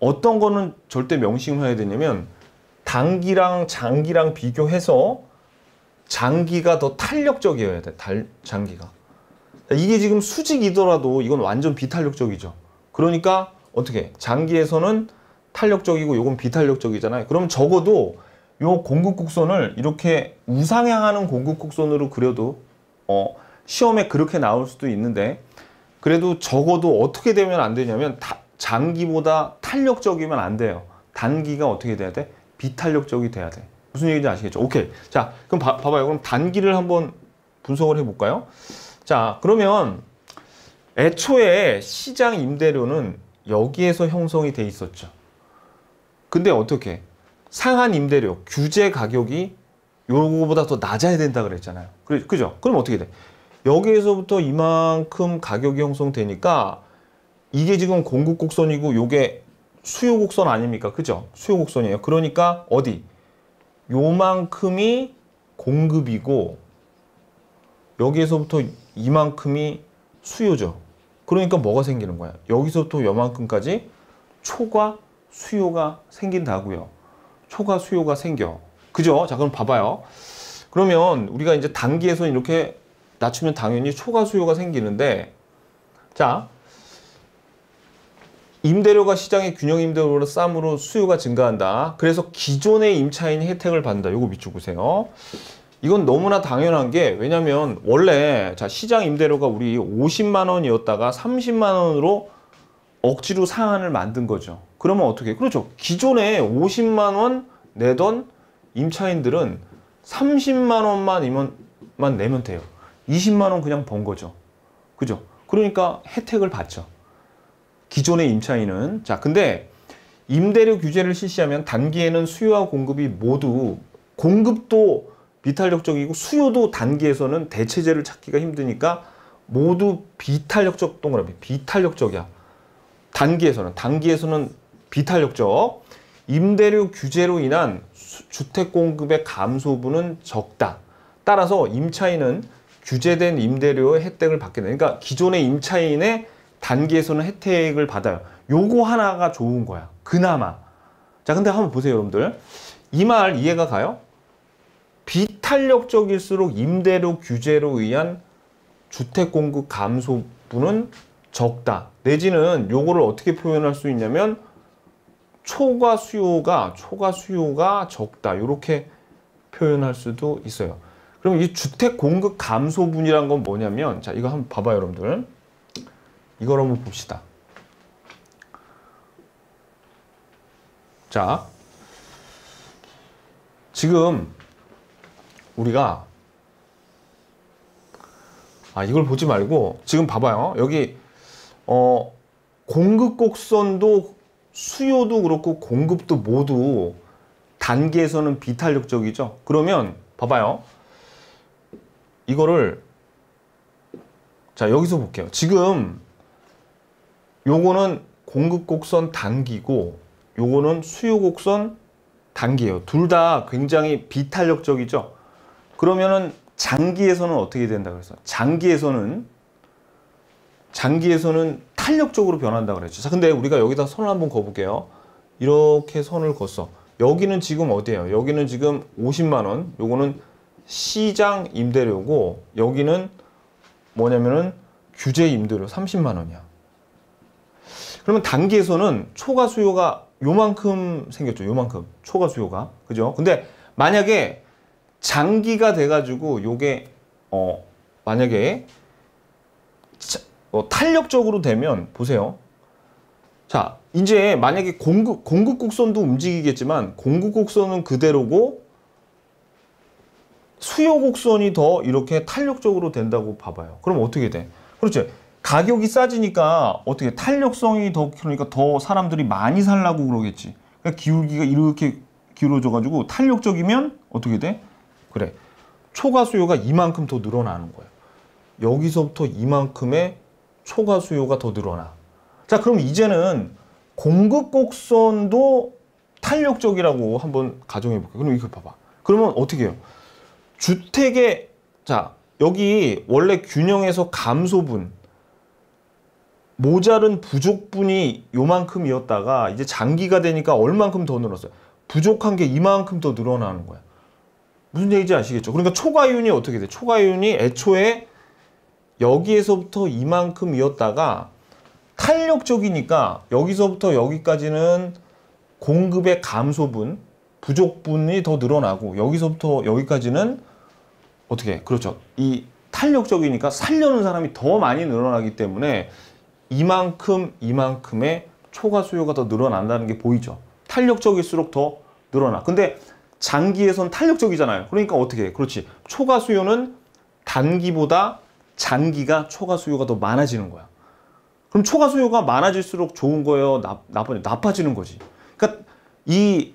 Speaker 1: 어떤 거는 절대 명심 해야 되냐면 단기랑 장기랑 비교해서 장기가 더 탄력적이어야 돼. 달, 장기가. 이게 지금 수직이더라도 이건 완전 비탄력적이죠. 그러니까 어떻게 장기에서는 탄력적이고 요건 비탄력적이잖아요. 그럼 적어도 요 공급 곡선을 이렇게 우상향하는 공급 곡선으로 그려도 어, 시험에 그렇게 나올 수도 있는데 그래도 적어도 어떻게 되면 안 되냐면 다, 장기보다 탄력적이면 안 돼요. 단기가 어떻게 돼야 돼? 비탄력적이 돼야 돼. 무슨 얘기인지 아시겠죠? 오케이. 자, 그럼 봐, 봐봐요. 그럼 단기를 한번 분석을 해볼까요? 자, 그러면 애초에 시장 임대료는 여기에서 형성이 돼 있었죠. 근데 어떻게 상한 임대료 규제 가격이 요거보다 더 낮아야 된다 그랬잖아요. 그 그죠? 그럼 어떻게 돼? 여기에서부터 이만큼 가격이 형성되니까 이게 지금 공급 곡선이고 요게 수요 곡선 아닙니까? 그죠? 수요 곡선이에요. 그러니까 어디? 요만큼이 공급이고 여기에서부터 이만큼이 수요죠. 그러니까 뭐가 생기는 거야? 여기서부터 요만큼까지 초과 수요가 생긴다고요. 초과 수요가 생겨. 그죠? 자, 그럼 봐봐요. 그러면 우리가 이제 단기에서 이렇게 낮추면 당연히 초과 수요가 생기는데 자, 임대료가 시장의 균형 임대료로 쌈으로 수요가 증가한다. 그래서 기존의 임차인 혜택을 받는다. 요거 밑줄 보세요. 이건 너무나 당연한 게 왜냐면 원래 자 시장 임대료가 우리 50만 원이었다가 30만 원으로 억지로 상한을 만든 거죠. 그러면 어떻게? 그렇죠. 기존에 50만 원 내던 임차인들은 30만 원만 이만 내면 돼요. 20만 원 그냥 번 거죠. 그죠? 그러니까 혜택을 받죠. 기존의 임차인은. 자, 근데 임대료 규제를 실시하면 단기에는 수요와 공급이 모두 공급도 비탄력적이고 수요도 단기에서는 대체제를 찾기가 힘드니까 모두 비탄력적 동그라미 비탄력적이야. 단기에서는 단기에서는 비탄력적 임대료 규제로 인한 주택 공급의 감소분은 적다. 따라서 임차인은 규제된 임대료의 혜택을 받게 되니까 그러니까 기존의 임차인의 단계에서는 혜택을 받아요. 요거 하나가 좋은 거야. 그나마. 자, 근데 한번 보세요, 여러분들. 이 말 이해가 가요? 비탄력적일수록 임대료 규제로 의한 주택 공급 감소분은 적다. 내지는 요거를 어떻게 표현할 수 있냐면 초과 수요가 초과 수요가 적다 이렇게 표현할 수도 있어요. 그럼 이 주택 공급 감소분이란 건 뭐냐면 자 이거 한번 봐봐요 여러분들 이걸 한번 봅시다. 자 지금 우리가 아 이걸 보지 말고 지금 봐봐요 여기 어 공급 곡선도 수요도 그렇고 공급도 모두 단계에서는 비탄력적이죠. 그러면 봐봐요. 이거를 자 여기서 볼게요. 지금 요거는 공급 곡선 단기고 요거는 수요 곡선 단기예요. 둘 다 굉장히 비탄력적이죠. 그러면은 장기에서는 어떻게 된다 그래서 장기에서는 장기에서는 탄력적으로 변한다 그랬죠. 자, 근데 우리가 여기다 선을 한번 거볼게요. 이렇게 선을 걷어. 여기는 지금 어디예요? 여기는 지금 50만 원. 요거는 시장 임대료고 여기는 뭐냐면은 규제 임대료 30만 원이야. 그러면 단기에서는 초과 수요가 요만큼 생겼죠. 요만큼. 초과 수요가. 그죠? 근데 만약에 장기가 돼가지고 요게 어 만약에 어, 탄력적으로 되면 보세요. 자, 이제 만약에 공급, 공급 곡선도 움직이겠지만 공급 곡선은 그대로고 수요 곡선이 더 이렇게 탄력적으로 된다고 봐봐요. 그럼 어떻게 돼? 그렇죠. 가격이 싸지니까 어떻게 탄력성이 더 그러니까 더 사람들이 많이 살라고 그러겠지. 그러니까 기울기가 이렇게 길어져가지고 탄력적이면 어떻게 돼? 그래. 초과 수요가 이만큼 더 늘어나는 거예요. 여기서부터 이만큼의 초과 수요가 더 늘어나. 자, 그럼 이제는 공급 곡선도 탄력적이라고 한번 가정해 볼게요. 그럼 이거 봐봐. 그러면 어떻게 해요? 주택의 자 여기 원래 균형에서 감소분 모자른 부족분이 요만큼이었다가 이제 장기가 되니까 얼만큼 더 늘었어요. 부족한 게 이만큼 더 늘어나는 거야. 무슨 얘기인지 아시겠죠? 그러니까 초과이윤이 어떻게 돼? 초과이윤이 애초에 여기에서부터 이만큼이었다가 탄력 적이니까 여기서부터 여기까지는 공급의 감소분, 부족분이 더 늘어나고 여기서부터 여기까지는 어떻게 그렇죠. 이 탄력적이니까 살려는 사람이 더 많이 늘어나기 때문에 이만큼 이만큼의 초과 수요가 더 늘어난다는 게 보이죠. 탄력적일수록 더 늘어나. 근데 장기에선 탄력적이잖아요. 그러니까 어떻게 그렇지. 초과 수요는 단기보다 장기가 초과 수요가 더 많아지는 거야. 그럼 초과 수요가 많아질수록 좋은 거예요? 나, 나빠, 나빠지는 거지. 그러니까 이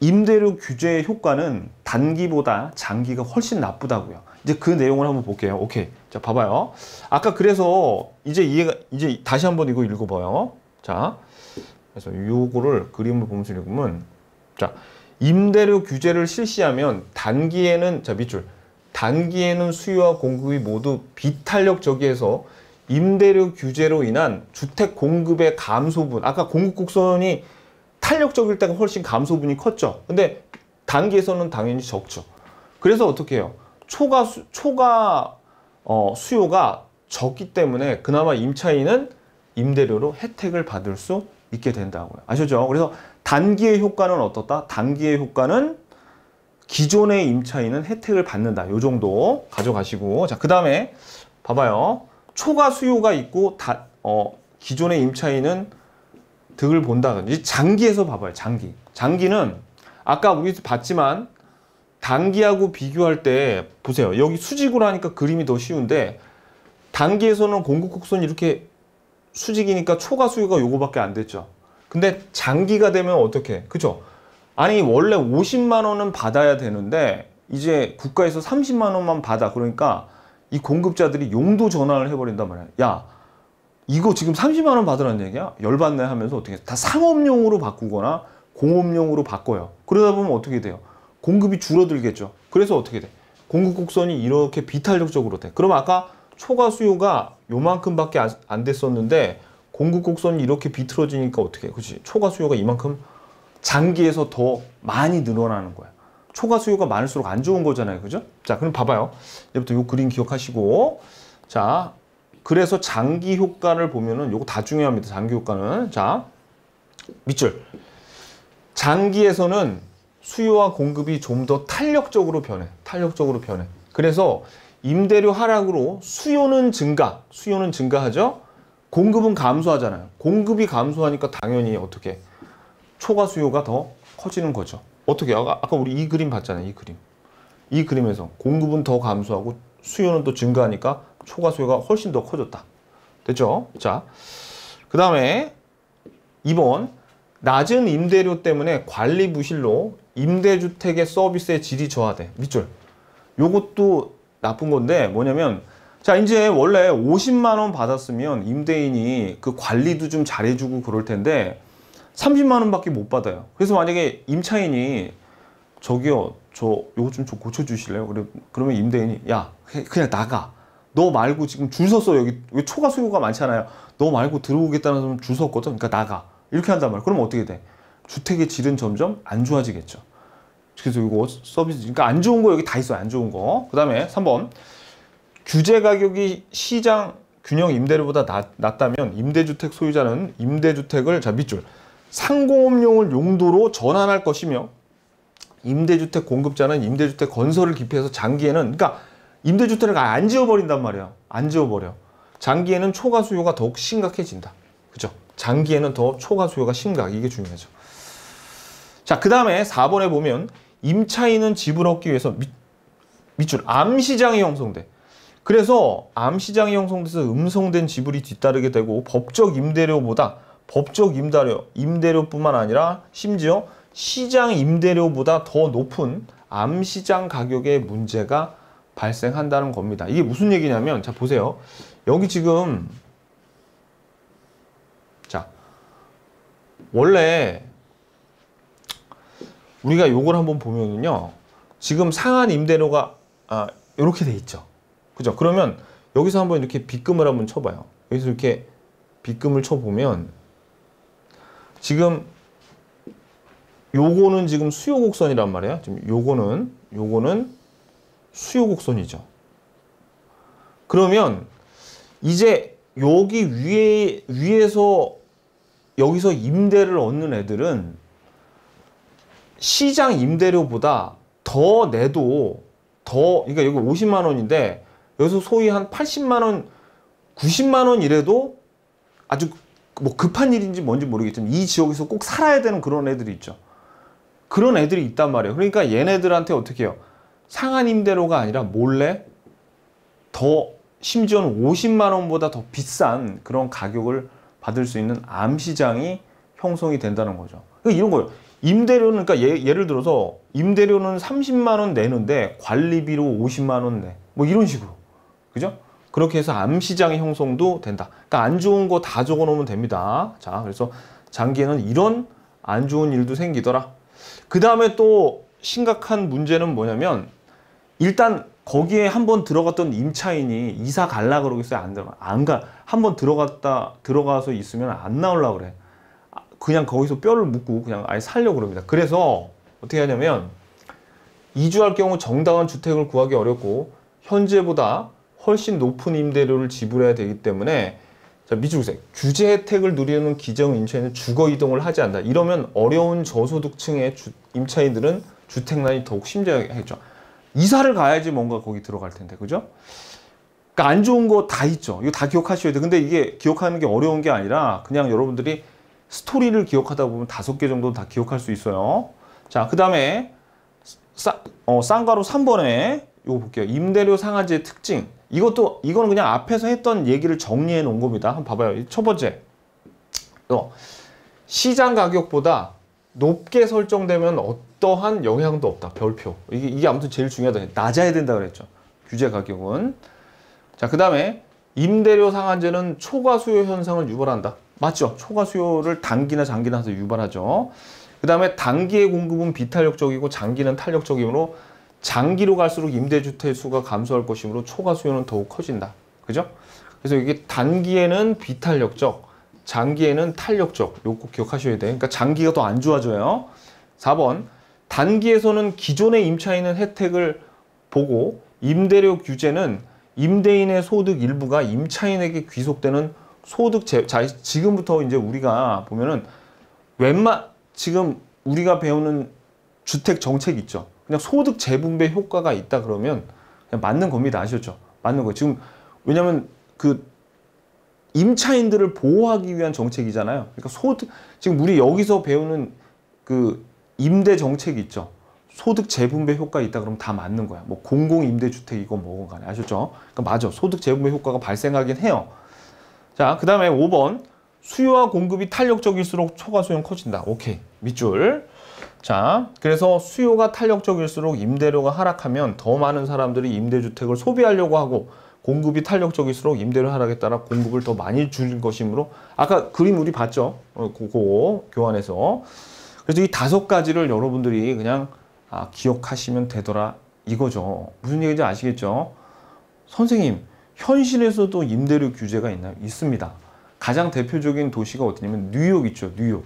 Speaker 1: 임대료 규제의 효과는 단기보다 장기가 훨씬 나쁘다고요. 이제 그 내용을 한번 볼게요. 오케이. 자, 봐봐요. 아까 그래서 이제 이해가, 이제 다시 한번 이거 읽어봐요. 자. 그래서 요거를 그림을 보면서 읽으면 자. 임대료 규제를 실시하면 단기에는 자 밑줄 단기에는 수요와 공급이 모두 비탄력적이어서 임대료 규제로 인한 주택 공급의 감소분 아까 공급 곡선이 탄력적일 때가 훨씬 감소분이 컸죠 근데 단기에서는 당연히 적죠 그래서 어떻게 해요 초과, 수, 초과 어, 수요가 적기 때문에 그나마 임차인은 임대료로 혜택을 받을 수 있게 된다고요 아셨죠 그래서 단기의 효과는 어떻다 단기의 효과는 기존의 임차인은 혜택을 받는다. 요 정도 가져가시고 자, 그 다음에 봐봐요. 초과 수요가 있고 다, 어, 기존의 임차인은 득을 본다든지 장기에서 봐봐요. 장기. 장기는 아까 우리 봤지만 단기하고 비교할 때 보세요. 여기 수직으로 하니까 그림이 더 쉬운데 단기에서는 공급 곡선이 이렇게 수직이니까 초과 수요가 요거밖에 안 됐죠. 근데 장기가 되면 어떻게? 그죠? 아니 원래 50만 원은 받아야 되는데 이제 국가에서 30만 원만 받아 그러니까 이 공급자들이 용도 전환을 해버린단 말이야 야 이거 지금 30만 원 받으라는 얘기야? 열받네 하면서 어떻게 다 상업용으로 바꾸거나 공업용으로 바꿔요 그러다 보면 어떻게 돼요? 공급이 줄어들겠죠 그래서 어떻게 돼? 공급 곡선이 이렇게 비탄력적으로 돼 그럼 아까 초과 수요가 요만큼밖에 안 됐었는데 공급 곡선이 이렇게 비틀어지니까 어떻게 해? 그치 초과 수요가 이만큼 장기에서 더 많이 늘어나는 거야. 초과 수요가 많을수록 안 좋은 거잖아요. 그죠? 자, 그럼 봐봐요. 이제부터 요 그림 기억하시고. 자, 그래서 장기 효과를 보면은 요거 다 중요합니다. 장기 효과는. 자, 밑줄. 장기에서는 수요와 공급이 좀 더 탄력적으로 변해. 탄력적으로 변해. 그래서 임대료 하락으로 수요는 증가, 수요는 증가하죠. 공급은 감소하잖아요. 공급이 감소하니까 당연히 어떻게 초과 수요가 더 커지는 거죠. 어떻게 아, 아까 우리 이 그림 봤잖아요. 이 그림. 이 그림에서 공급은 더 감소하고 수요는 또 증가하니까 초과 수요가 훨씬 더 커졌다. 됐죠? 자, 그 다음에 2번 낮은 임대료 때문에 관리 부실로 임대주택의 서비스의 질이 저하돼. 밑줄. 요것도 나쁜 건데 뭐냐면 자 이제 원래 50만 원 받았으면 임대인이 그 관리도 좀 잘해주고 그럴 텐데 30만 원밖에 못 받아요. 그래서 만약에 임차인이 저기요 저 요거 좀, 고쳐주실래요? 그래, 그러면 임대인이 야 그냥 나가 너 말고 지금 줄 섰어 여기 왜 초과 수요가 많잖아요. 너 말고 들어오겠다는 사람 줄 섰거든. 그러니까 나가 이렇게 한단 말이야. 그럼 어떻게 돼? 주택의 질은 점점 안 좋아지겠죠. 그래서 이거 서비스 그러니까 안 좋은 거 여기 다 있어요. 안 좋은 거. 그다음에 3번 규제 가격이 시장 균형 임대료보다 낮, 다면 임대주택 소유자는 임대주택을 자 밑줄 상공업용을 용도로 전환할 것이며 임대주택 공급자는 임대주택 건설을 기피해서 장기에는 그러니까 임대주택을 아예 안 지어버린단 말이야. 안 지어버려. 장기에는 초과 수요가 더욱 심각해진다. 그죠? 장기에는 더 초과 수요가 심각. 이게 중요하죠. 자, 그 다음에 4번에 보면 임차인은 집을 얻기 위해서 밑, 밑줄 암시장이 형성돼. 그래서 암시장이 형성돼서 음성된 지불이 뒤따르게 되고 법적 임대료보다 법적 임대료, 임대료뿐만 아니라 심지어 시장 임대료보다 더 높은 암시장 가격의 문제가 발생한다는 겁니다. 이게 무슨 얘기냐면 자 보세요. 여기 지금 자 원래 우리가 요걸 한번 보면은요. 지금 상한 임대료가 아, 이렇게 돼 있죠. 그죠? 그러면 여기서 한번 이렇게 빗금을 한번 쳐봐요. 여기서 이렇게 빗금을 쳐보면 지금 요거는 지금 수요 곡선이란 말이야. 지금 요거는 요거는 수요 곡선이죠. 그러면 이제 여기 위에 위에서 여기서 임대를 얻는 애들은 시장 임대료보다 더 내도 더 그러니까 여기 50만 원인데 여기서 소위 한 80만 원, 90만 원 이래도 아주 뭐 급한 일인지 뭔지 모르겠지만 이 지역에서 꼭 살아야 되는 그런 애들이 있죠. 그런 애들이 있단 말이에요. 그러니까 얘네들한테 어떻게 해요? 상한 임대료가 아니라 몰래 더 심지어는 50만 원보다 더 비싼 그런 가격을 받을 수 있는 암시장이 형성이 된다는 거죠. 그러니까 이런 거예요. 임대료는 그러니까 예, 를 들어서 임대료는 30만 원 내는데 관리비로 50만 원 내. 뭐 이런 식으로. 그죠? 그렇게 해서 암시장의 형성도 된다. 그러니까 안 좋은 거 다 적어 놓으면 됩니다. 자, 그래서 장기에는 이런 안 좋은 일도 생기더라. 그 다음에 또 심각한 문제는 뭐냐면 일단 거기에 한번 들어갔던 임차인이 이사 갈라 그러고 있어요. 안 들어가. 안 가. 한번 들어갔다 들어가서 있으면 안 나올라 그래. 아, 그냥 거기서 뼈를 묶고 그냥 아예 살려 고 그럽니다. 그래서 어떻게 하냐면 이주할 경우 정당한 주택을 구하기 어렵고 현재보다 훨씬 높은 임대료를 지불해야 되기 때문에 자, 미주구세 규제 혜택을 누리는 기정 임차인은 주거 이동을 하지 않는다. 이러면 어려운 저소득층의 주, 임차인들은 주택난이 더욱 심각하겠죠. 이사를 가야지 뭔가 거기 들어갈 텐데, 그죠? 그러니까 안 좋은 거 다 있죠. 이거 다 기억하셔야 돼. 근데 이게 기억하는 게 어려운 게 아니라 그냥 여러분들이 스토리를 기억하다 보면 다섯 개 정도는 다 기억할 수 있어요. 자, 그 다음에 어, 쌍가로 3번에 이거 볼게요. 임대료 상한제 특징. 이것도 이거는 그냥 앞에서 했던 얘기를 정리해 놓은 겁니다. 한번 봐봐요. 첫 번째, 어, 시장 가격보다 높게 설정되면 어떠한 영향도 없다. 별표. 이게, 이게 아무튼 제일 중요하다. 낮아야 된다 그랬죠. 규제 가격은. 자, 그 다음에 임대료 상한제는 초과 수요 현상을 유발한다. 맞죠? 초과 수요를 단기나 장기나 해서 유발하죠. 그 다음에 단기의 공급은 비탄력적이고 장기는 탄력적이므로 장기로 갈수록 임대주택 수가 감소할 것이므로 초과 수요는 더욱 커진다. 그죠? 그래서 이게 단기에는 비탄력적, 장기에는 탄력적. 요거 기억하셔야 돼. 그러니까 장기가 더 안 좋아져요. 4번. 단기에서는 기존에 임차인은 혜택을 보고 임대료 규제는 임대인의 소득 일부가 임차인에게 귀속되는 소득 제, 자, 지금부터 이제 우리가 보면은 웬만 지금 우리가 배우는 주택 정책 있죠. 그냥 소득 재분배 효과가 있다 그러면 그냥 맞는 겁니다. 아시죠? 맞는 거예요. 지금 왜냐하면 그 임차인들을 보호하기 위한 정책이잖아요. 그러니까 소득 지금 우리 여기서 배우는 그 임대 정책 있죠. 소득 재분배 효과 있다 그러면 다 맞는 거야. 뭐 공공 임대주택이고 뭐건 간에 아셨죠? 그러니까 맞아. 소득 재분배 효과가 발생하긴 해요. 자, 그다음에 5번 수요와 공급이 탄력적일수록 초과 수요는 커진다. 오케이. 밑줄. 자, 그래서 수요가 탄력적일수록 임대료가 하락하면 더 많은 사람들이 임대주택을 소비하려고 하고 공급이 탄력적일수록 임대료 하락에 따라 공급을 더 많이 줄인 것이므로 아까 그림 우리 봤죠? 그거 어, 교환해서 그래서 이 다섯 가지를 여러분들이 그냥 아, 기억하시면 되더라 이거죠. 무슨 얘기인지 아시겠죠? 선생님, 현실에서도 임대료 규제가 있나요? 있습니다. 가장 대표적인 도시가 어디냐면 뉴욕 있죠, 뉴욕.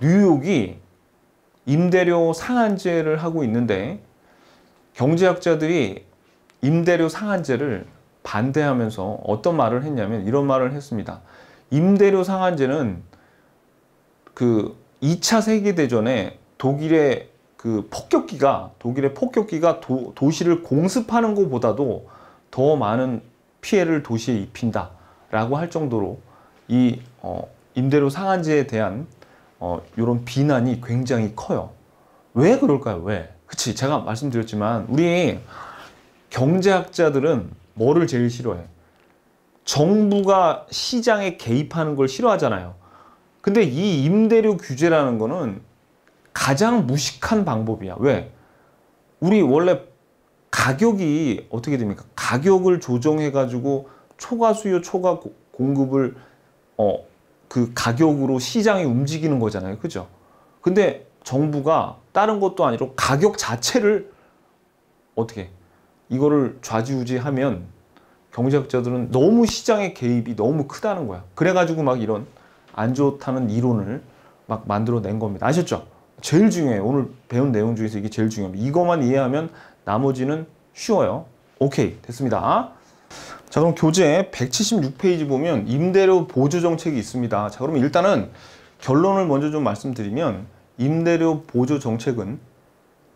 Speaker 1: 뉴욕이 임대료 상한제를 하고 있는데 경제학자들이 임대료 상한제를 반대하면서 어떤 말을 했냐면 이런 말을 했습니다. 임대료 상한제는 그 2차 세계대전에 독일의 그 폭격기가 독일의 폭격기가 도, 도시를 공습하는 것보다도 더 많은 피해를 도시에 입힌다 라고 할 정도로 이 어, 임대료 상한제에 대한 어, 이런 비난이 굉장히 커요. 왜 그럴까요? 왜? 그치 제가 말씀드렸지만 우리 경제학자들은 뭐를 제일 싫어해? 정부가 시장에 개입하는 걸 싫어하잖아요. 근데 이 임대료 규제라는 거는 가장 무식한 방법이야. 왜? 우리 원래 가격이 어떻게 됩니까? 가격을 조정해가지고 초과 수요, 초과 공급을 어, 그 가격으로 시장이 움직이는 거잖아요. 그죠? 근데 정부가 다른 것도 아니고 가격 자체를 어떻게 이거를 좌지우지하면 경제학자들은 너무 시장의 개입이 너무 크다는 거야. 그래가지고 막 이런 안 좋다는 이론을 막 만들어낸 겁니다. 아셨죠? 제일 중요해요. 오늘 배운 내용 중에서 이게 제일 중요합니다. 이것만 이해하면 나머지는 쉬워요. 오케이 됐습니다. 자 그럼 교재 176페이지 보면 임대료 보조 정책이 있습니다. 자그러면 일단은 결론을 먼저 좀 말씀드리면 임대료 보조 정책은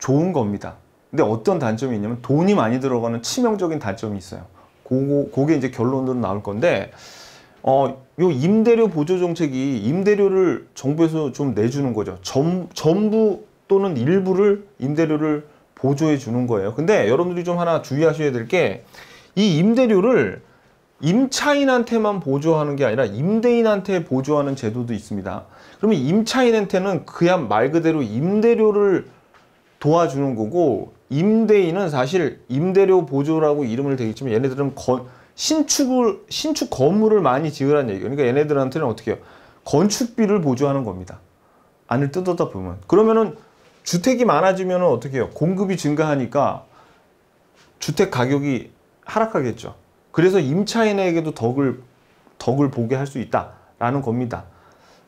Speaker 1: 좋은 겁니다. 근데 어떤 단점이 있냐면 돈이 많이 들어가는 치명적인 단점이 있어요. 고, 거 그게 이제 결론으로 나올 건데 어, 요 임대료 보조 정책이 임대료를 정부에서 좀 내주는 거죠. 점, 전부 또는 일부를 임대료를 보조해 주는 거예요. 근데 여러분들이 좀 하나 주의하셔야 될게 이 임대료를 임차인한테만 보조하는 게 아니라 임대인한테 보조하는 제도도 있습니다. 그러면 임차인한테는 그야 말 그대로 임대료를 도와주는 거고 임대인은 사실 임대료 보조라고 이름을 대겠지만 얘네들은 건, 신축을 신축 건물을 많이 지으라는 얘기예요. 그러니까 얘네들한테는 어떻게 해요? 건축비를 보조하는 겁니다. 안을 뜯었다 보면 그러면은 주택이 많아지면 어떻게 해요? 공급이 증가하니까 주택 가격이 하락하겠죠. 그래서 임차인에게도 덕을 덕을 보게 할 수 있다라는 겁니다.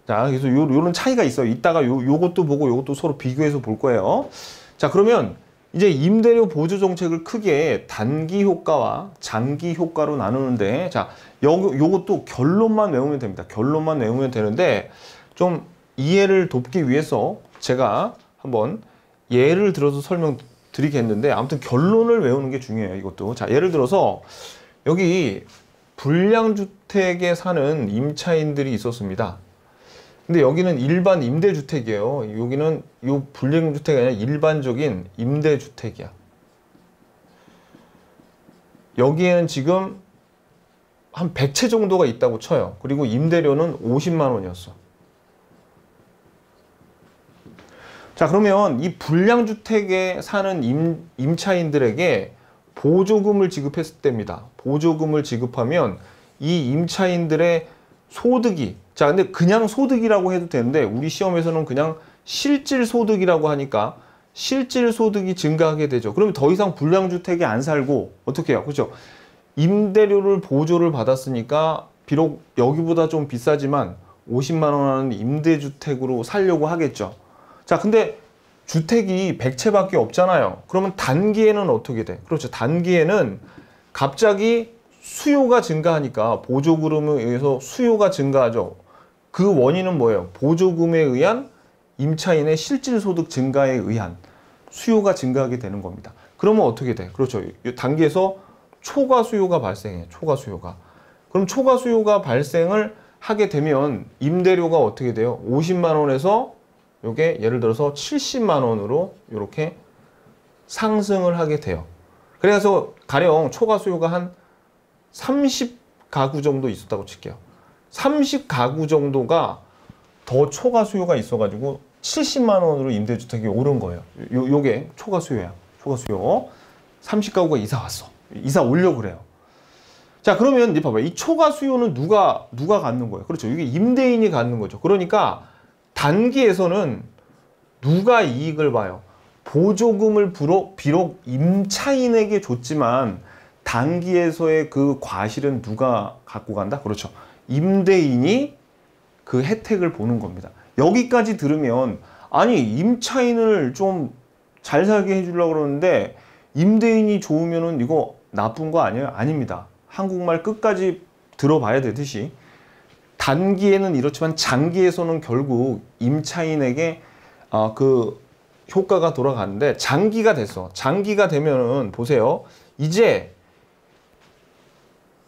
Speaker 1: 자, 그래서 요, 요런 차이가 있어요. 이따가 요, 요것도 보고 요것도 서로 비교해서 볼 거예요. 자, 그러면 이제 임대료 보조 정책을 크게 단기 효과와 장기 효과로 나누는데, 자, 요, 요것도 결론만 외우면 됩니다. 결론만 외우면 되는데, 좀 이해를 돕기 위해서 제가 한번 예를 들어서 설명 드리겠는데 아무튼 결론을 외우는 게 중요해요 이것도 자 예를 들어서 여기 불량주택에 사는 임차인들이 있었습니다 근데 여기는 일반 임대주택이에요 여기는 이 불량주택이 아니라 일반적인 임대주택이야 여기에는 지금 한 100채 정도가 있다고 쳐요 그리고 임대료는 50만 원이었어 자 그러면 이 불량주택에 사는 임, 임차인들에게 보조금을 지급했을 때입니다. 보조금을 지급하면 이 임차인들의 소득이 자 근데 그냥 소득이라고 해도 되는데 우리 시험에서는 그냥 실질 소득이라고 하니까 실질 소득이 증가하게 되죠. 그러면 더 이상 불량주택에 안 살고 어떻게 해요? 그렇죠? 임대료를 보조를 받았으니까 비록 여기보다 좀 비싸지만 50만 원 하는 임대주택으로 살려고 하겠죠. 자, 근데 주택이 100채밖에 없잖아요. 그러면 단기에는 어떻게 돼? 그렇죠. 단기에는 갑자기 수요가 증가하니까 보조금에 의해서 수요가 증가하죠. 그 원인은 뭐예요? 보조금에 의한 임차인의 실질소득 증가에 의한 수요가 증가하게 되는 겁니다. 그러면 어떻게 돼? 그렇죠. 이단계에서 초과 수요가 발생해 초과 수요가. 그럼 초과 수요가 발생을 하게 되면 임대료가 어떻게 돼요? 50만 원에서 요게 예를 들어서 70만 원으로 이렇게 상승을 하게 돼요. 그래서 가령 초과 수요가 한 30가구 정도 있었다고 칠게요. 30가구 정도가 더 초과 수요가 있어가지고 70만 원으로 임대주택이 오른 거예요. 요, 요게 초과 수요야. 초과 수요. 30가구가 이사 왔어. 이사 올려 그래요. 자 그러면 이제 봐봐. 이 초과 수요는 누가 누가 갖는 거예요? 그렇죠. 이게 임대인이 갖는 거죠. 그러니까 단기에서는 누가 이익을 봐요? 보조금을 비록 임차인에게 줬지만 단기에서의 그 과실은 누가 갖고 간다? 그렇죠. 임대인이 그 혜택을 보는 겁니다. 여기까지 들으면 아니 임차인을 좀 잘 살게 해주려고 그러는데 임대인이 좋으면 이거 나쁜 거 아니에요? 아닙니다. 한국말 끝까지 들어봐야 되듯이 단기에는 이렇지만 장기에서는 결국 임차인에게 어, 아, 그 효과가 돌아가는데 장기가 됐어. 장기가 되면은 보세요. 이제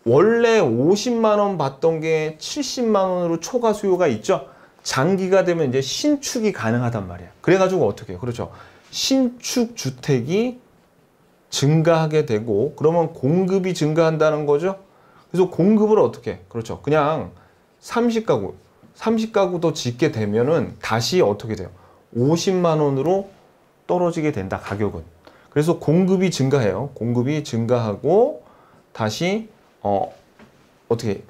Speaker 1: 원래 50만 원 받던 게 70만 원으로 초과 수요가 있죠. 장기가 되면 이제 신축이 가능하단 말이야. 그래가지고 어떻게 해요? 그렇죠. 신축 주택이 증가하게 되고 그러면 공급이 증가한다는 거죠. 그래서 공급을 어떻게? 해? 그렇죠. 그냥 30가구, 30가구 더 짓게 되면은 다시 어떻게 돼요? 50만 원으로 떨어지게 된다, 가격은. 그래서 공급이 증가해요. 공급이 증가하고 다시 어 어떻게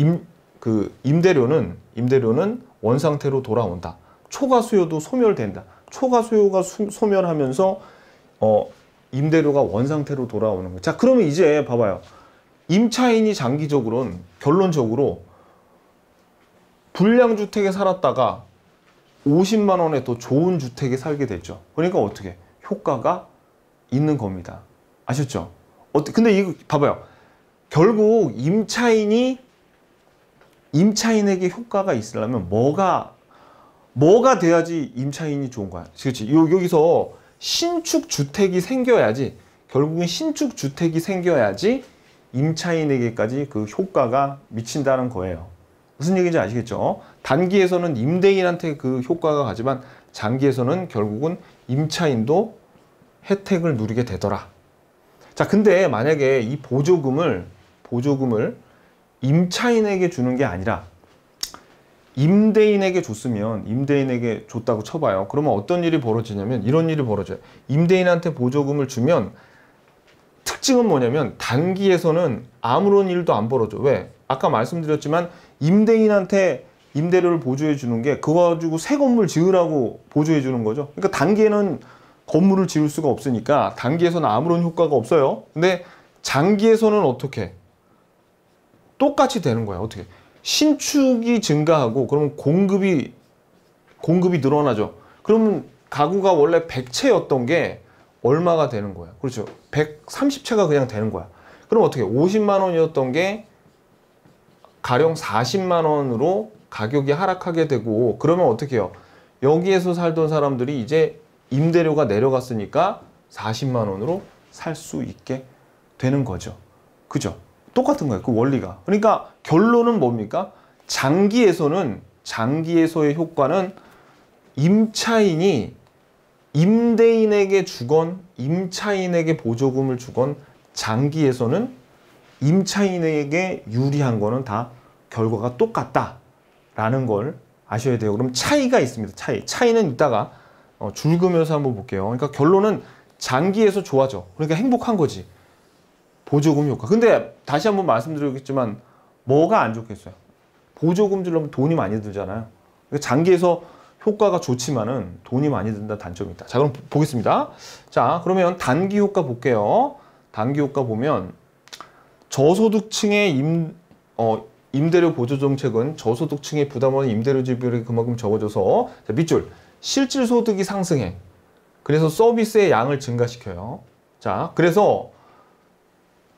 Speaker 1: 요임그 임대료는 임대료는 원 상태로 돌아온다. 초과 수요도 소멸된다. 초과 수요가 수, 소멸하면서 어 임대료가 원 상태로 돌아오는 거. 자, 그러면 이제 봐봐요. 임차인이 장기적으로는 결론적으로 불량 주택에 살았다가 50만 원에 더 좋은 주택에 살게 됐죠 그러니까 어떻게 효과가 있는 겁니다. 아셨죠? 어때? 근데 이거 봐봐요. 결국 임차인이 임차인에게 효과가 있으려면 뭐가 뭐가 돼야지 임차인이 좋은 거야. 그렇지? 요, 여기서 신축 주택이 생겨야지 결국은 신축 주택이 생겨야지 임차인에게까지 그 효과가 미친다는 거예요. 무슨 얘기인지 아시겠죠? 단기에서는 임대인한테 그 효과가 가지만 장기에서는 결국은 임차인도 혜택을 누리게 되더라. 자, 근데 만약에 이 보조금을 보조금을 임차인에게 주는 게 아니라 임대인에게 줬으면 임대인에게 줬다고 쳐봐요. 그러면 어떤 일이 벌어지냐면 이런 일이 벌어져요. 임대인한테 보조금을 주면 특징은 뭐냐면 단기에서는 아무런 일도 안 벌어져. 왜? 아까 말씀드렸지만 임대인한테 임대료를 보조해 주는 게 그거 가지고 새 건물 지으라고 보조해 주는 거죠. 그러니까 단기에는 건물을 지을 수가 없으니까 단기에서는 아무런 효과가 없어요. 근데 장기에서는 어떻게? 똑같이 되는 거야. 어떻게? 신축이 증가하고 그러면 공급이 공급이 늘어나죠. 그러면 가구가 원래 100채였던 게 얼마가 되는 거야? 그렇죠. 130채가 그냥 되는 거야. 그럼 어떻게 50만 원이었던 게 가령 40만 원으로 가격이 하락하게 되고 그러면 어떻게 해요? 여기에서 살던 사람들이 이제 임대료가 내려갔으니까 40만 원으로 살 수 있게 되는 거죠. 그죠? 똑같은 거예요. 그 원리가. 그러니까 결론은 뭡니까? 장기에서는 장기에서의 효과는 임차인이 임대인에게 주건 임차인에게 보조금을 주건 장기에서는 임차인에게 유리한 거는 다 결과가 똑같다라는 걸 아셔야 돼요. 그럼 차이가 있습니다. 차이. 차이는 이따가 어, 줄그면서 한번 볼게요. 그러니까 결론은 장기에서 좋아져. 그러니까 행복한 거지. 보조금 효과. 근데 다시 한번 말씀드리겠지만 뭐가 안 좋겠어요? 보조금 주려면 돈이 많이 들잖아요. 그러니까 장기에서 효과가 좋지만은 돈이 많이 든다 단점이 있다. 자 그럼 보겠습니다. 자 그러면 단기 효과 볼게요. 단기 효과 보면 저소득층의 임, 어, 임대료 보조 정책은 저소득층의 부담하는 임대료 지불이 그만큼 적어져서 자, 밑줄 실질 소득이 상승해. 그래서 서비스의 양을 증가시켜요. 자 그래서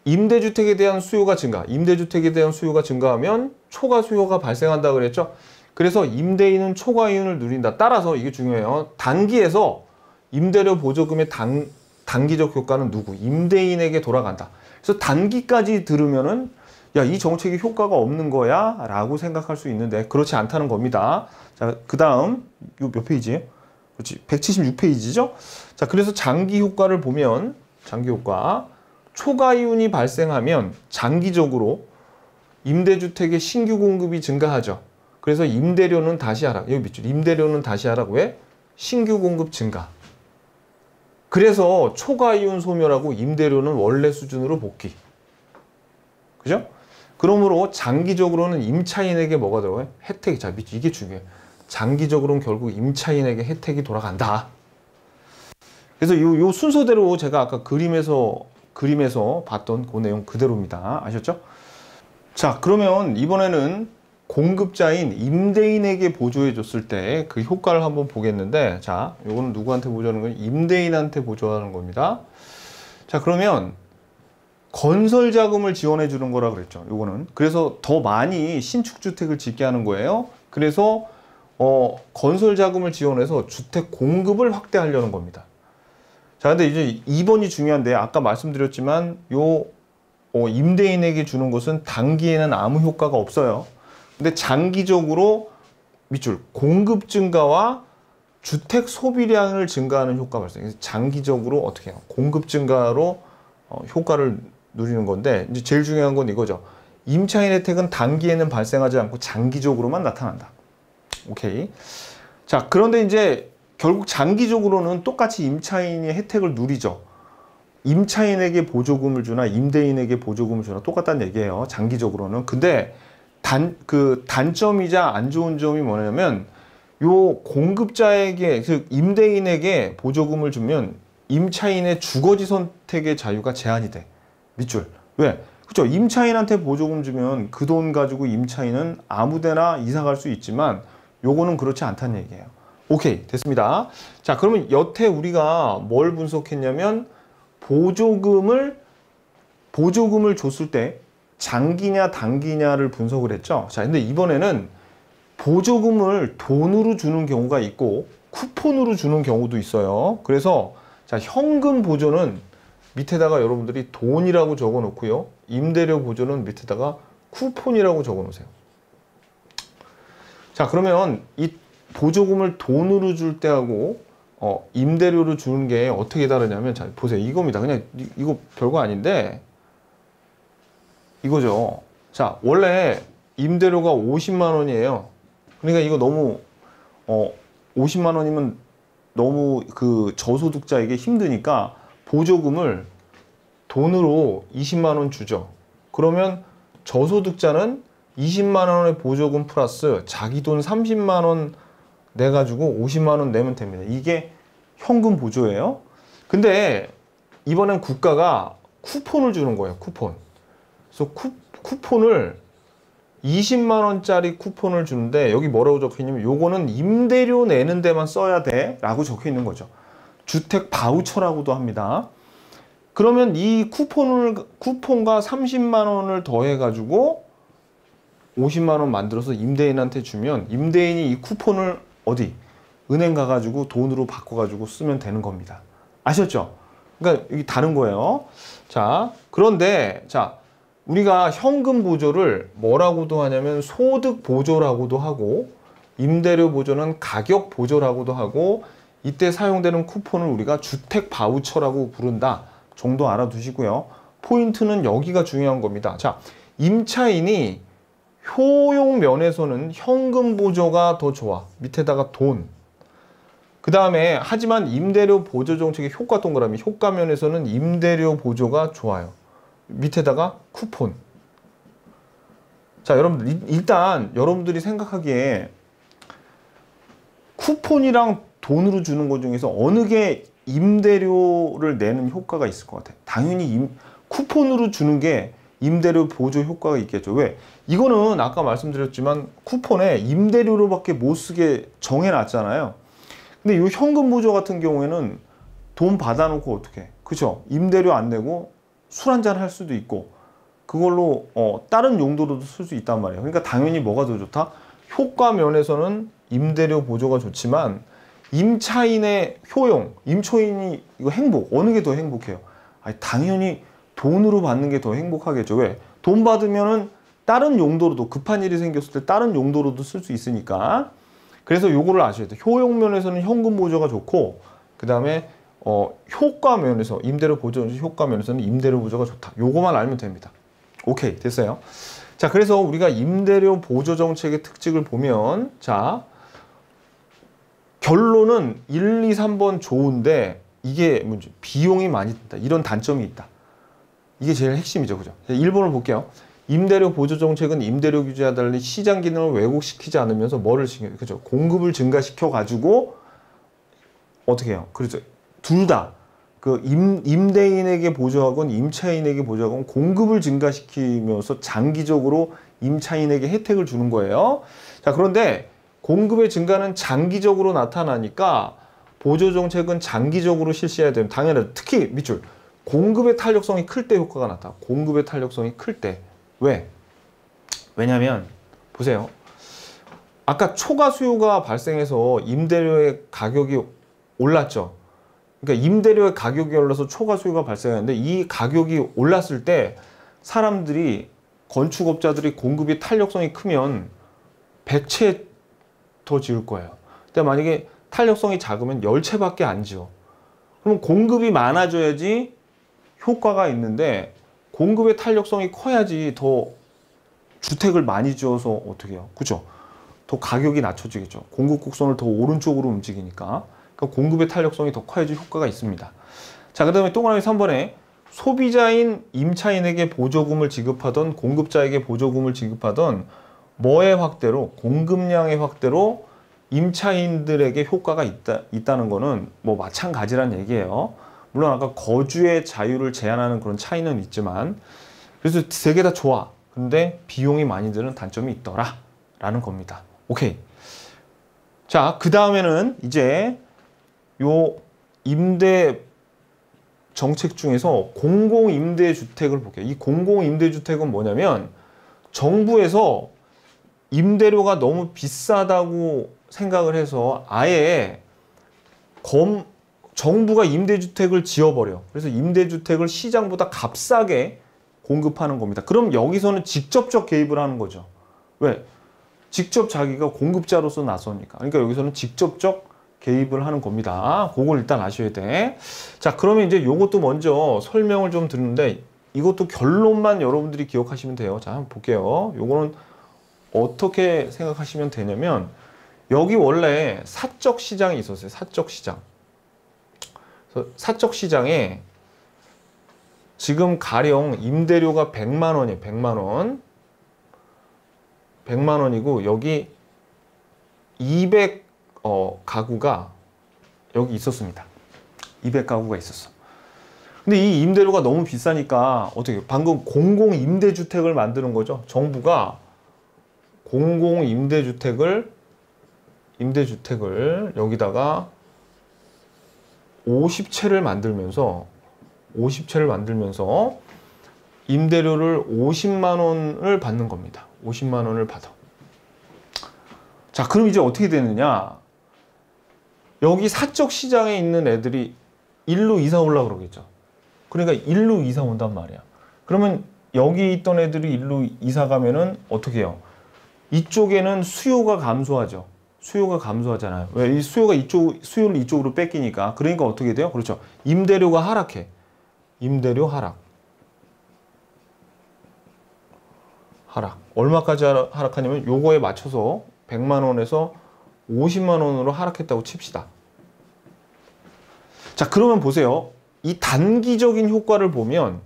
Speaker 1: 임대주택에 대한 수요가 증가, 임대주택에 대한 수요가 증가하면 초과 수요가 발생한다 그랬죠. 그래서 임대인은 초과 이윤을 누린다. 따라서 이게 중요해요. 단기에서 임대료 보조금의 단, 단기적 효과는 누구? 임대인에게 돌아간다. 그래서 단기까지 들으면은 야, 이 정책이 효과가 없는 거야? 라고 생각할 수 있는데 그렇지 않다는 겁니다. 자, 그 다음 요 몇페이지예 그렇지. 176페이지죠? 자, 그래서 장기 효과를 보면 장기 효과 초과 이윤이 발생하면 장기적으로 임대주택의 신규 공급이 증가하죠. 그래서 임대료는 다시 하라. 여기 밑줄. 임대료는 다시 하라. 고 왜? 신규 공급 증가. 그래서 초과 이윤 소멸하고 임대료는 원래 수준으로 복귀. 그죠? 그러므로 장기적으로는 임차인에게 뭐가 들어가요? 혜택이. 자, 밑줄. 이게 중요해 장기적으로는 결국 임차인에게 혜택이 돌아간다. 그래서 요, 요 순서대로 제가 아까 그림에서 그림에서 봤던 그 내용 그대로입니다. 아셨죠? 자, 그러면 이번에는 공급자인 임대인에게 보조해 줬을 때 그 효과를 한번 보겠는데 자 요거는 누구한테 보조하는 거 임대인한테 보조하는 겁니다 자 그러면 건설 자금을 지원해 주는 거라 그랬죠 요거는 그래서 더 많이 신축주택을 짓게 하는 거예요 그래서 어, 건설 자금을 지원해서 주택 공급을 확대하려는 겁니다 자 근데 이제 2번이 중요한데 아까 말씀드렸지만 요 어, 임대인에게 주는 것은 단기에는 아무 효과가 없어요 근데 장기적으로 밑줄 공급 증가와 주택 소비량을 증가하는 효과 발생. 장기적으로 어떻게 해요? 공급 증가로 어, 효과를 누리는 건데 이제 제일 중요한 건 이거죠. 임차인 혜택은 단기에는 발생하지 않고 장기적으로만 나타난다. 오케이. 자, 그런데 이제 결국 장기적으로는 똑같이 임차인이 혜택을 누리죠. 임차인에게 보조금을 주나 임대인에게 보조금을 주나 똑같다는 얘기예요. 장기적으로는. 근데 단그 단점이자 안 좋은 점이 뭐냐면 요 공급자에게 즉 임대인에게 보조금을 주면 임차인의 주거지 선택의 자유가 제한이 돼 밑줄 왜 그죠 임차인한테 보조금 주면 그 돈 가지고 임차인은 아무데나 이사 갈 수 있지만 요거는 그렇지 않다는 얘기예요 오케이 됐습니다 자 그러면 여태 우리가 뭘 분석했냐면 보조금을 보조금을 줬을 때 장기냐 단기냐를 분석을 했죠. 자, 근데 이번에는 보조금을 돈으로 주는 경우가 있고 쿠폰으로 주는 경우도 있어요. 그래서 자, 현금 보조는 밑에다가 여러분들이 돈이라고 적어 놓고요. 임대료 보조는 밑에다가 쿠폰이라고 적어 놓으세요. 자, 그러면 이 보조금을 돈으로 줄 때하고 어, 임대료로 주는 게 어떻게 다르냐면 자, 보세요. 이겁니다. 그냥 이, 이거 별거 아닌데 이거죠. 자, 원래 임대료가 50만 원이에요. 그러니까 이거 너무 어 50만 원이면 너무 그 저소득자에게 힘드니까 보조금을 돈으로 20만 원 주죠. 그러면 저소득자는 20만 원의 보조금 플러스 자기 돈 30만 원 내가지고 50만 원 내면 됩니다. 이게 현금 보조예요. 근데 이번엔 국가가 쿠폰을 주는 거예요. 쿠폰. 그래서 쿠, 쿠폰을 20만 원짜리 쿠폰을 주는데 여기 뭐라고 적혀있냐면 요거는 임대료 내는 데만 써야 돼 라고 적혀있는 거죠 주택 바우처라고도 합니다 그러면 이 쿠폰을 쿠폰과 30만 원을 더해 가지고 50만 원 만들어서 임대인한테 주면 임대인이 이 쿠폰을 어디 은행 가 가지고 돈으로 바꿔 가지고 쓰면 되는 겁니다 아셨죠 그러니까 이게 다른 거예요 자 그런데 자 우리가 현금 보조를 뭐라고도 하냐면 소득 보조라고도 하고 임대료 보조는 가격 보조라고도 하고 이때 사용되는 쿠폰을 우리가 주택 바우처라고 부른다 정도 알아두시고요. 포인트는 여기가 중요한 겁니다. 자, 임차인이 효용 면에서는 현금 보조가 더 좋아. 밑에다가 돈. 그 다음에 하지만 임대료 보조 정책의 효과 동그라미 효과 면에서는 임대료 보조가 좋아요. 밑에다가 쿠폰. 자, 여러분들 일단 여러분들이 생각하기에 쿠폰이랑 돈으로 주는 것 중에서 어느 게 임대료를 내는 효과가 있을 것 같아요. 당연히 임, 쿠폰으로 주는 게 임대료 보조 효과가 있겠죠. 왜? 이거는 아까 말씀드렸지만 쿠폰에 임대료로밖에 못 쓰게 정해놨잖아요. 근데 이 현금 보조 같은 경우에는 돈 받아놓고 어떻게? 그쵸 임대료 안 내고 술 한잔 할 수도 있고 그걸로 어, 다른 용도로도 쓸 수 있단 말이에요. 그러니까 당연히 뭐가 더 좋다? 효과 면에서는 임대료 보조가 좋지만 임차인의 효용, 임초인이 이거 행복, 어느 게 더 행복해요? 아니, 당연히 돈으로 받는 게 더 행복하겠죠. 왜? 돈 받으면은 다른 용도로도 급한 일이 생겼을 때 다른 용도로도 쓸 수 있으니까 그래서 요거를 아셔야 돼요. 효용 면에서는 현금 보조가 좋고 그 다음에 어, 효과 면에서 임대료 보조 효과 면에서는 임대료 보조가 좋다. 요거만 알면 됩니다. 오케이 됐어요. 자 그래서 우리가 임대료 보조 정책의 특징을 보면 자 결론은 1, 2, 3번 좋은데 이게 문제 비용이 많이 든다. 이런 단점이 있다. 이게 제일 핵심이죠. 그죠? 1번을 볼게요. 임대료 보조 정책은 임대료 규제와 달리 시장 기능을 왜곡시키지 않으면서 뭐를 그죠? 공급을 증가시켜 가지고 어떻게 해요? 그렇죠. 둘다그 임, 대인에게 보조하건 임차인에게 보조하건 공급을 증가시키면서 장기적으로 임차인에게 혜택을 주는 거예요. 자 그런데 공급의 증가는 장기적으로 나타나니까 보조 정책은 장기적으로 실시해야 됩니다. 당연히 특히 밑줄 공급의 탄력성이 클 때 효과가 나타. 공급의 탄력성이 클 때. 왜? 왜냐면 보세요. 아까 초과 수요가 발생해서 임대료의 가격이 올랐죠. 그러니까 임대료 의 가격이 올라서 초과 수요가 발생하는데 이 가격이 올랐을 때 사람들이 건축업자들이 공급이 탄력성이 크면 100채 더 지을 거예요. 근데 만약에 탄력성이 작으면 10채밖에 안 지어. 그럼 공급이 많아져야지 효과가 있는데 공급의 탄력성이 커야지 더 주택을 많이 지어서 어떻게 해요? 그죠? 더 가격이 낮춰지겠죠. 공급 곡선을 더 오른쪽으로 움직이니까. 그 공급의 탄력성이 더 커야지 효과가 있습니다. 자, 그 다음에 동그라미 3번에 소비자인 임차인에게 보조금을 지급하던 공급자에게 보조금을 지급하던 뭐의 확대로 공급량의 확대로 임차인들에게 효과가 있다, 있다는 거는 뭐 마찬가지란 얘기예요. 물론 아까 거주의 자유를 제한하는 그런 차이는 있지만 그래서 세 개 다 좋아. 근데 비용이 많이 드는 단점이 있더라 라는 겁니다. 오케이. 자, 그 다음에는 이제 요 임대 정책 중에서 공공임대주택을 볼게요. 이 공공임대주택은 뭐냐면 정부에서 임대료가 너무 비싸다고 생각을 해서 아예 검, 정부가 임대주택을 지어버려. 그래서 임대주택을 시장보다 값싸게 공급하는 겁니다. 그럼 여기서는 직접적 개입을 하는 거죠. 왜? 직접 자기가 공급자로서 나서니까. 그러니까 여기서는 직접적 개입을 하는 겁니다. 아, 그걸 일단 아셔야 돼. 자, 그러면 이제 요것도 먼저 설명을 좀 드리는데 이것도 결론만 여러분들이 기억하시면 돼요. 자, 한번 볼게요. 요거는 어떻게 생각하시면 되냐면 여기 원래 사적 시장이 있었어요. 사적 시장. 사적 시장에 지금 가령 임대료가 100만 원이에요. 100만 원. 100만 원이고 여기 200 어, 가구가 여기 있었습니다. 200가구가 있었어. 근데 이 임대료가 너무 비싸니까 어떻게 방금 공공 임대주택을 만드는 거죠. 정부가 공공 임대주택을 임대주택을 여기다가 50채를 만들면서 50채를 만들면서 임대료를 50만 원을 받는 겁니다. 50만 원을 받아. 자, 그럼 이제 어떻게 되느냐? 여기 사적 시장에 있는 애들이 일로 이사 올라 그러겠죠. 그러니까 일로 이사 온단 말이야. 그러면 여기 있던 애들이 일로 이사 가면은 어떻게 해요? 이쪽에는 수요가 감소하죠. 수요가 감소하잖아요. 왜? 이 수요가 이쪽, 수요를 이쪽으로 뺏기니까. 그러니까 어떻게 돼요? 그렇죠. 임대료가 하락해. 임대료 하락. 하락. 얼마까지 하락하냐면 요거에 맞춰서 100만 원에서 50만 원으로 하락했다고 칩시다. 자 그러면 보세요. 이 단기적인 효과를 보면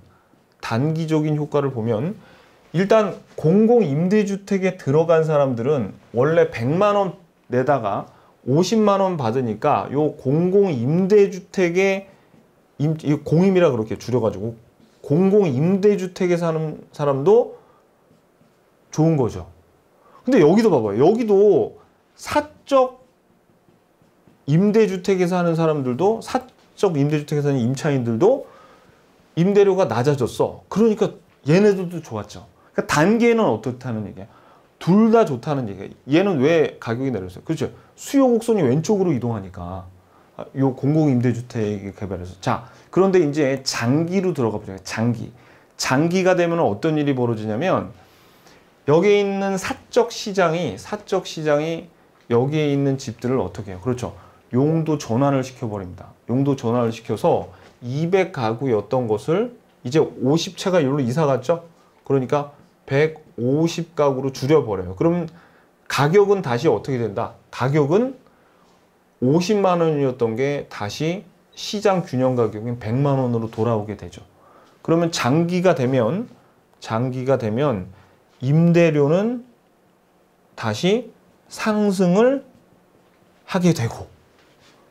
Speaker 1: 단기적인 효과를 보면 일단 공공임대주택에 들어간 사람들은 원래 100만 원 내다가 50만 원 받으니까 요 공공임대주택에 임, 공임이라 그렇게 줄여가지고 공공임대주택에 사는 사람도 좋은 거죠. 근데 여기도 봐봐요. 여기도 사, 사적 임대주택에 사는 사람들도 사적 임대주택에 사는 임차인들도 임대료가 낮아졌어. 그러니까 얘네들도 좋았죠. 그러니까 단계는 어떻다는 얘기야? 둘 다 좋다는 얘기야. 얘는 왜 가격이 내렸어요? 그렇죠. 수요 곡선이 왼쪽으로 이동하니까 아, 요 공공임대주택 개발해서 자 그런데 이제 장기로 들어가 보자. 장기 장기가 되면 어떤 일이 벌어지냐면 여기에 있는 사적 시장이 사적 시장이 여기에 있는 집들을 어떻게 해요? 그렇죠. 용도 전환을 시켜버립니다. 용도 전환을 시켜서 200가구였던 것을 이제 50채가 여기로 이사 갔죠? 그러니까 150가구로 줄여버려요. 그럼 가격은 다시 어떻게 된다? 가격은 50만 원이었던 게 다시 시장 균형 가격인 100만 원으로 돌아오게 되죠. 그러면 장기가 되면 장기가 되면 임대료는 다시 상승을 하게 되고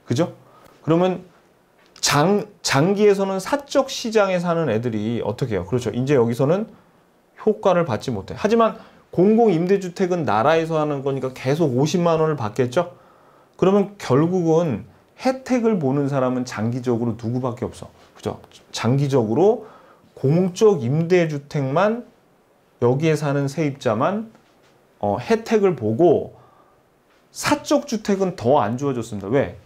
Speaker 1: 그죠? 그러면 장, 장기에서는 사적 시장에 사는 애들이 어떻게 해요? 그렇죠. 이제 여기서는 효과를 받지 못해. 하지만 공공임대주택은 나라에서 하는 거니까 계속 50만 원을 받겠죠? 그러면 결국은 혜택을 보는 사람은 장기적으로 누구밖에 없어. 그죠? 장기적으로 공적 임대주택만 여기에 사는 세입자만 어, 혜택을 보고 사적 주택은 더 안 좋아졌습니다. 왜?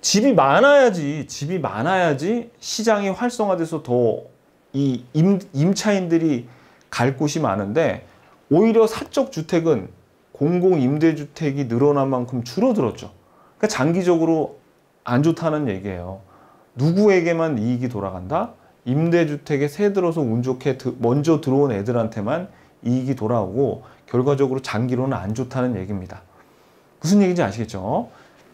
Speaker 1: 집이 많아야지 집이 많아야지 시장이 활성화돼서 더이 임차인들이 갈 곳이 많은데 오히려 사적 주택은 공공 임대주택이 늘어난 만큼 줄어들었죠. 그러니까 장기적으로 안 좋다는 얘기예요. 누구에게만 이익이 돌아간다? 임대주택에 새 들어서 운 좋게 먼저 들어온 애들한테만 이익이 돌아오고 결과적으로 장기로는 안 좋다는 얘기입니다. 무슨 얘기인지 아시겠죠?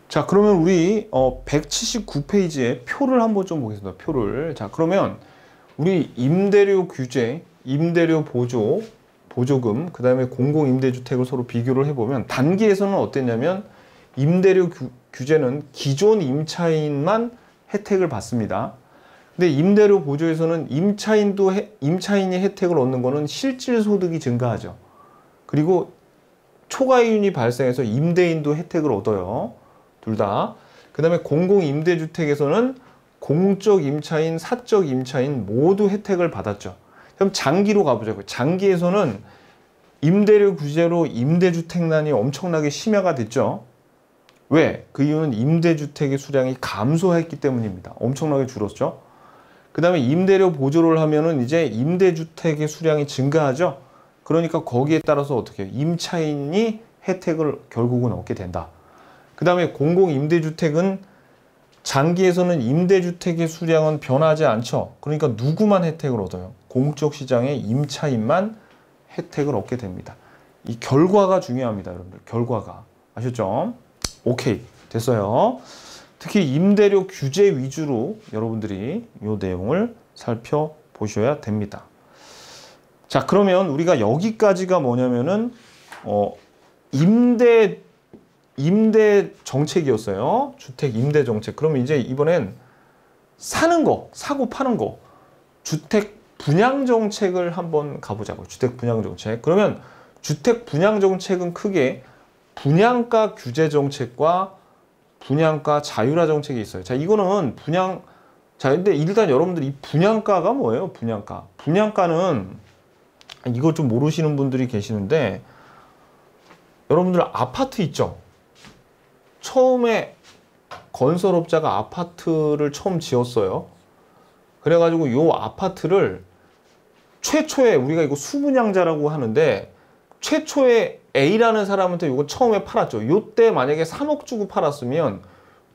Speaker 1: 자 그러면 우리 어 179페이지에 표를 한번 좀 보겠습니다. 표를 자 그러면 우리 임대료 규제, 임대료 보조, 보조금, 그 다음에 공공임대주택을 서로 비교를 해보면 단기에서는 어땠냐면 임대료 규, 제는 기존 임차인만 혜택을 받습니다. 근데 임대료 보조에서는 임차인도 해, 임차인이 혜택을 얻는 거는 실질 소득이 증가하죠. 그리고 초과이윤이 발생해서 임대인도 혜택을 얻어요. 둘 다. 그 다음에 공공임대주택에서는 공적 임차인, 사적 임차인 모두 혜택을 받았죠. 그럼 장기로 가보자고요. 장기에서는 임대료 규제로 임대주택난이 엄청나게 심화가 됐죠. 왜? 그 이유는 임대주택의 수량이 감소했기 때문입니다. 엄청나게 줄었죠. 그 다음에 임대료 보조를 하면은 이제 임대주택의 수량이 증가하죠. 그러니까 거기에 따라서 어떻게 임차인이 혜택을 결국은 얻게 된다. 그 다음에 공공임대주택은 장기에서는 임대주택의 수량은 변하지 않죠. 그러니까 누구만 혜택을 얻어요? 공적 시장의 임차인만 혜택을 얻게 됩니다. 이 결과가 중요합니다, 여러분들. 결과가. 아셨죠? 오케이. 됐어요. 특히 임대료 규제 위주로 여러분들이 이 내용을 살펴보셔야 됩니다. 자 그러면 우리가 여기까지가 뭐냐면은 어, 임대 임대 정책이었어요. 주택 임대 정책. 그러면 이제 이번엔 사는 거, 사고 파는 거, 주택 분양 정책을 한번 가보자고 주택 분양 정책. 그러면 주택 분양 정책은 크게 분양가 규제 정책과 분양가 자율화 정책이 있어요. 자, 이거는 분양 자, 근데 일단 여러분들 이 분양가가 뭐예요? 분양가. 분양가는 이거 좀 모르시는 분들이 계시는데 여러분들 아파트 있죠? 처음에 건설업자가 아파트를 처음 지었어요. 그래가지고 요 아파트를 최초에 우리가 이거 수분양자라고 하는데 최초에 A라는 사람한테 요거 처음에 팔았죠. 요때 만약에 3억 주고 팔았으면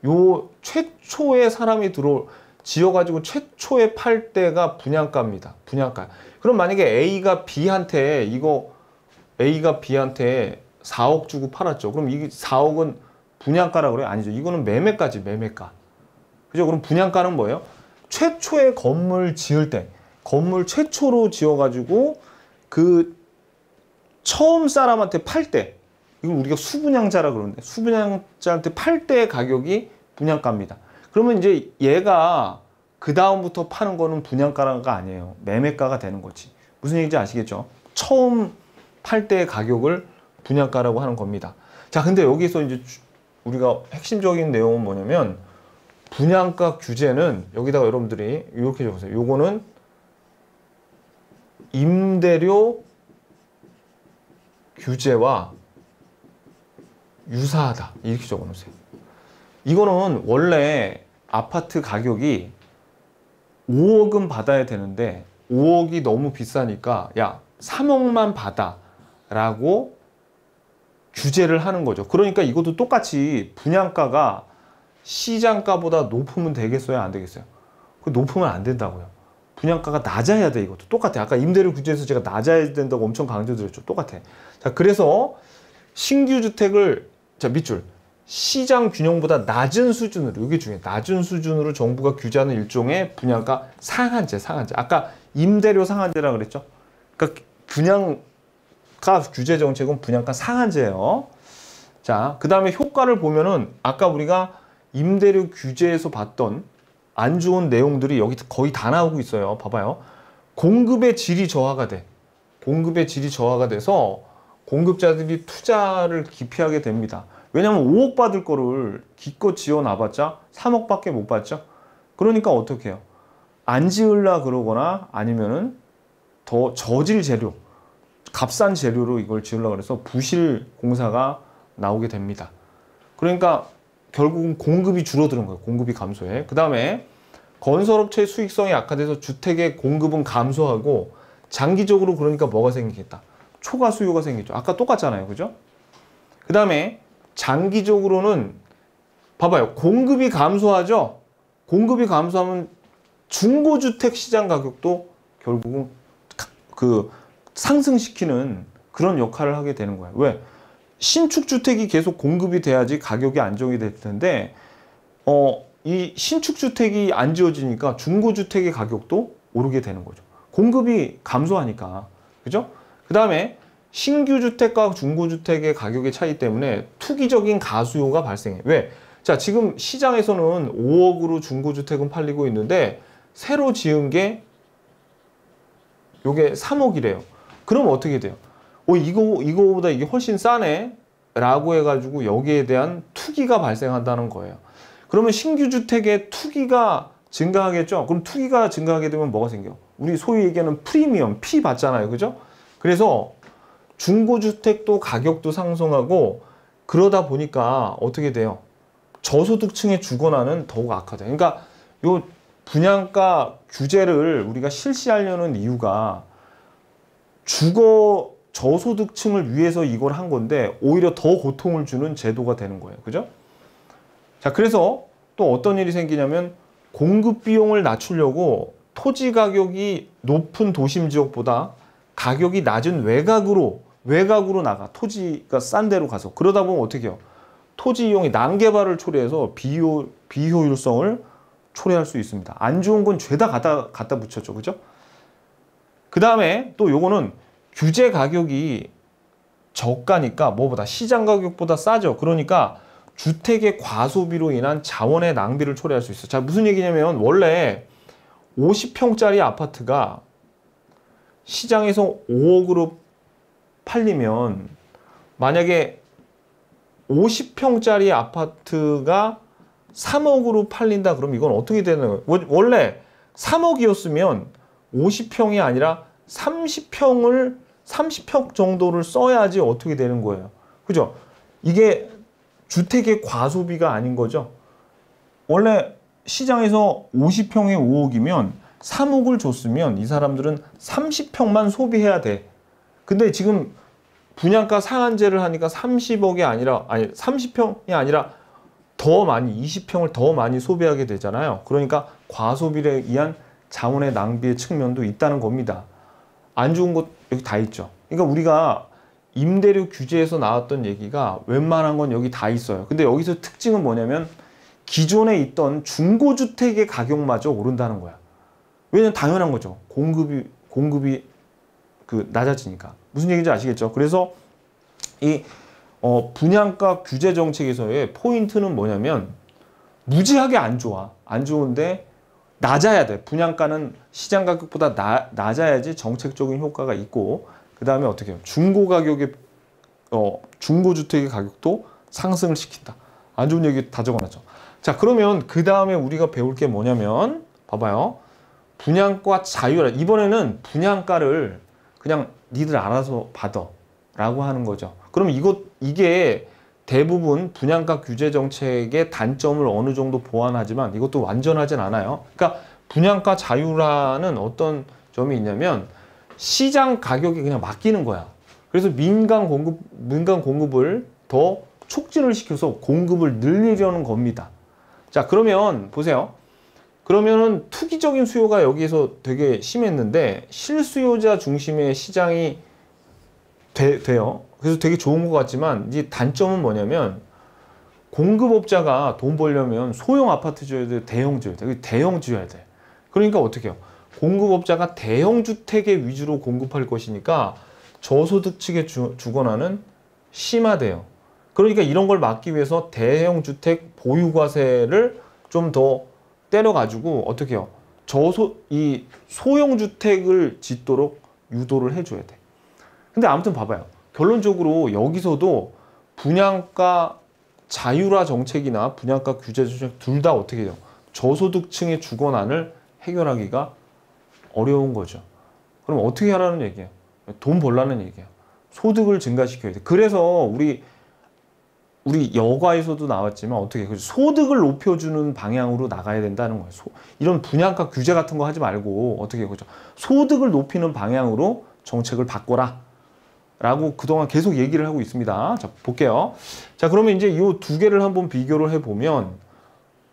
Speaker 1: 요 최초의 사람이 들어올 지어가지고 최초에 팔 때가 분양가입니다. 분양가. 그럼 만약에 A가 B한테 이거 A가 B한테 4억 주고 팔았죠. 그럼 이 4억은 분양가라 그래요? 아니죠. 이거는 매매가지, 매매가. 그죠? 그럼 분양가는 뭐예요? 최초의 건물 지을 때, 건물 최초로 지어가지고 그 처음 사람한테 팔 때, 이걸 우리가 수분양자라 그러는데, 수분양자한테 팔때의 가격이 분양가입니다. 그러면 이제 얘가 그 다음부터 파는 거는 분양가가 아니에요. 매매가가 되는 거지. 무슨 얘기인지 아시겠죠? 처음 팔 때의 가격을 분양가라고 하는 겁니다. 자, 근데 여기서 이제 우리가 핵심적인 내용은 뭐냐면 분양가 규제는 여기다가 여러분들이 이렇게 적으세요. 요거는 임대료 규제와 유사하다 이렇게 적어놓으세요. 이거는 원래 아파트 가격이 5억은 받아야 되는데 5억이 너무 비싸니까 야 3억만 받아 라고 규제를 하는 거죠 그러니까 이것도 똑같이 분양가가 시장가보다 높으면 되겠어요 안 되겠어요 그 높으면 안 된다고요 분양가가 낮아야 돼 이것도 똑같아 아까 임대료 규제에서 제가 낮아야 된다고 엄청 강조드렸죠 똑같아 자 그래서 신규 주택을 자 밑줄 시장 균형보다 낮은 수준으로 이기중에 낮은 수준으로 정부가 규제하는 일종의 분양가 상한제 상한제 아까 임대료 상한제라 그랬죠 그러니까 분양가 규제 정책은 분양가 상한제예요 자그 다음에 효과를 보면은 아까 우리가 임대료 규제에서 봤던 안 좋은 내용들이 여기 거의 다 나오고 있어요 봐봐요 공급의 질이 저하가 돼 공급의 질이 저하가 돼서 공급자들이 투자를 기피하게 됩니다 왜냐면 5억 받을 거를 기껏 지어놔봤자 3억밖에 못 받죠. 그러니까 어떻게 해요? 안 지을라 그러거나 아니면은 더 저질 재료, 값싼 재료로 이걸 지으려고 그래서 부실 공사가 나오게 됩니다. 그러니까 결국은 공급이 줄어드는 거예요. 공급이 감소해. 그 다음에 건설업체의 수익성이 악화돼서 주택의 공급은 감소하고 장기적으로 그러니까 뭐가 생기겠다. 초과 수요가 생기죠. 아까 똑같잖아요. 그죠? 그 다음에 장기적으로는 봐봐요. 공급이 감소하죠. 공급이 감소하면 중고주택 시장 가격도 결국은 그 상승시키는 그런 역할을 하게 되는 거예요. 왜? 신축 주택이 계속 공급이 돼야지 가격이 안정이 될 텐데 어, 이 신축 주택이 안 지어지니까 중고 주택의 가격도 오르게 되는 거죠. 공급이 감소하니까. 그죠? 그다음에 신규 주택과 중고 주택의 가격의 차이 때문에 투기적인 가수요가 발생해. 왜? 자, 지금 시장에서는 5억으로 중고 주택은 팔리고 있는데 새로 지은 게 요게 3억이래요. 그럼 어떻게 돼요? 어, 이거 이거보다 이게 훨씬 싸네. 라고 해 가지고 여기에 대한 투기가 발생한다는 거예요. 그러면 신규 주택의 투기가 증가하겠죠? 그럼 투기가 증가하게 되면 뭐가 생겨? 우리 소위 에게는 프리미엄, 피 받잖아요. 그죠? 그래서 중고주택도 가격도 상승하고 그러다 보니까 어떻게 돼요? 저소득층의 주거난은 더욱 악화돼. 그러니까 요 분양가 규제를 우리가 실시하려는 이유가 주거 저소득층을 위해서 이걸 한 건데 오히려 더 고통을 주는 제도가 되는 거예요. 그죠? 자, 그래서 또 어떤 일이 생기냐면 공급 비용을 낮추려고 토지 가격이 높은 도심 지역보다 가격이 낮은 외곽으로 외곽으로 나가 토지가 싼 데로 가서 그러다 보면 어떻게 해요? 토지 이용이 난개발을 초래해서 비효, 비효율성을 초래할 수 있습니다. 안 좋은 건 죄다 갖다, 갖다 붙였죠. 그죠? 그 다음에 또 요거는 규제 가격이 저가니까 뭐보다 시장 가격보다 싸죠. 그러니까 주택의 과소비로 인한 자원의 낭비를 초래할 수 있어. 자, 무슨 얘기냐면 원래 50평짜리 아파트가 시장에서 5억으로 팔리면 만약에 50평짜리 아파트가 3억으로 팔린다 그럼 이건 어떻게 되는 거예요? 원래 3억이었으면 50평이 아니라 30평을 30평 정도를 써야지 어떻게 되는 거예요. 그죠? 이게 주택의 과소비가 아닌 거죠. 원래 시장에서 50평에 5억이면 3억을 줬으면 이 사람들은 30평만 소비해야 돼. 근데 지금 분양가 상한제를 하니까 30억이 아니라 아니 30평이 아니라 더 많이 20평을 더 많이 소비하게 되잖아요. 그러니까 과소비에 의한 자원의 낭비의 측면도 있다는 겁니다. 안 좋은 것 여기 다 있죠. 그러니까 우리가 임대료 규제에서 나왔던 얘기가 웬만한 건 여기 다 있어요. 근데 여기서 특징은 뭐냐면 기존에 있던 중고주택의 가격마저 오른다는 거야. 왜냐면 당연한 거죠. 공급이 공급이 그 낮아지니까. 무슨 얘기인지 아시겠죠? 그래서 이 어, 분양가 규제 정책에서의 포인트는 뭐냐면 무지하게 안 좋아. 안 좋은데 낮아야 돼. 분양가는 시장 가격보다 나, 낮아야지 정책적인 효과가 있고 그 다음에 어떻게 해요? 중고 가격의 어, 중고주택의 가격도 상승을 시킨다. 안 좋은 얘기 다 적어놨죠. 자 그러면 그 다음에 우리가 배울 게 뭐냐면 봐봐요. 분양가 자유라 이번에는 분양가를 그냥 니들 알아서 받아 라고 하는 거죠. 그럼 이것 이게 대부분 분양가 규제 정책의 단점을 어느 정도 보완하지만 이것도 완전하진 않아요. 그러니까 분양가 자유라는 어떤 점이 있냐면 시장 가격에 그냥 맡기는 거야. 그래서 민간 공급 민간 공급을 더 촉진을 시켜서 공급을 늘리려는 겁니다. 자 그러면 보세요. 그러면은 투기적인 수요가 여기에서 되게 심했는데 실수요자 중심의 시장이 되, 돼요. 그래서 되게 좋은 것 같지만 이 단점은 뭐냐면 공급업자가 돈 벌려면 소형 아파트 지어야 돼, 대형 지어야 돼. 대형 지어야 돼. 그러니까 어떻게 해요? 공급업자가 대형 주택의 위주로 공급할 것이니까 저소득 층에 주, 주거나는 심화돼요. 그러니까 이런 걸 막기 위해서 대형 주택 보유과세를 좀더 때려가지고 어떻게 해요? 저소 이 소형 주택을 짓도록 유도를 해줘야 돼. 근데 아무튼 봐봐요. 결론적으로 여기서도 분양가 자율화 정책이나 분양가 규제 정책 둘 다 어떻게 돼요? 저소득층의 주거난을 해결하기가 어려운 거죠. 그럼 어떻게 하라는 얘기예요? 돈 벌라는 얘기예요. 소득을 증가시켜야 돼. 그래서 우리 우리 여과에서도 나왔지만 어떻게 그 소득을 높여주는 방향으로 나가야 된다는 거예요. 소, 이런 분양가 규제 같은 거 하지 말고 어떻게 그죠 소득을 높이는 방향으로 정책을 바꿔라. 라고 그동안 계속 얘기를 하고 있습니다. 자, 볼게요. 자, 그러면 이제 이 두 개를 한번 비교를 해보면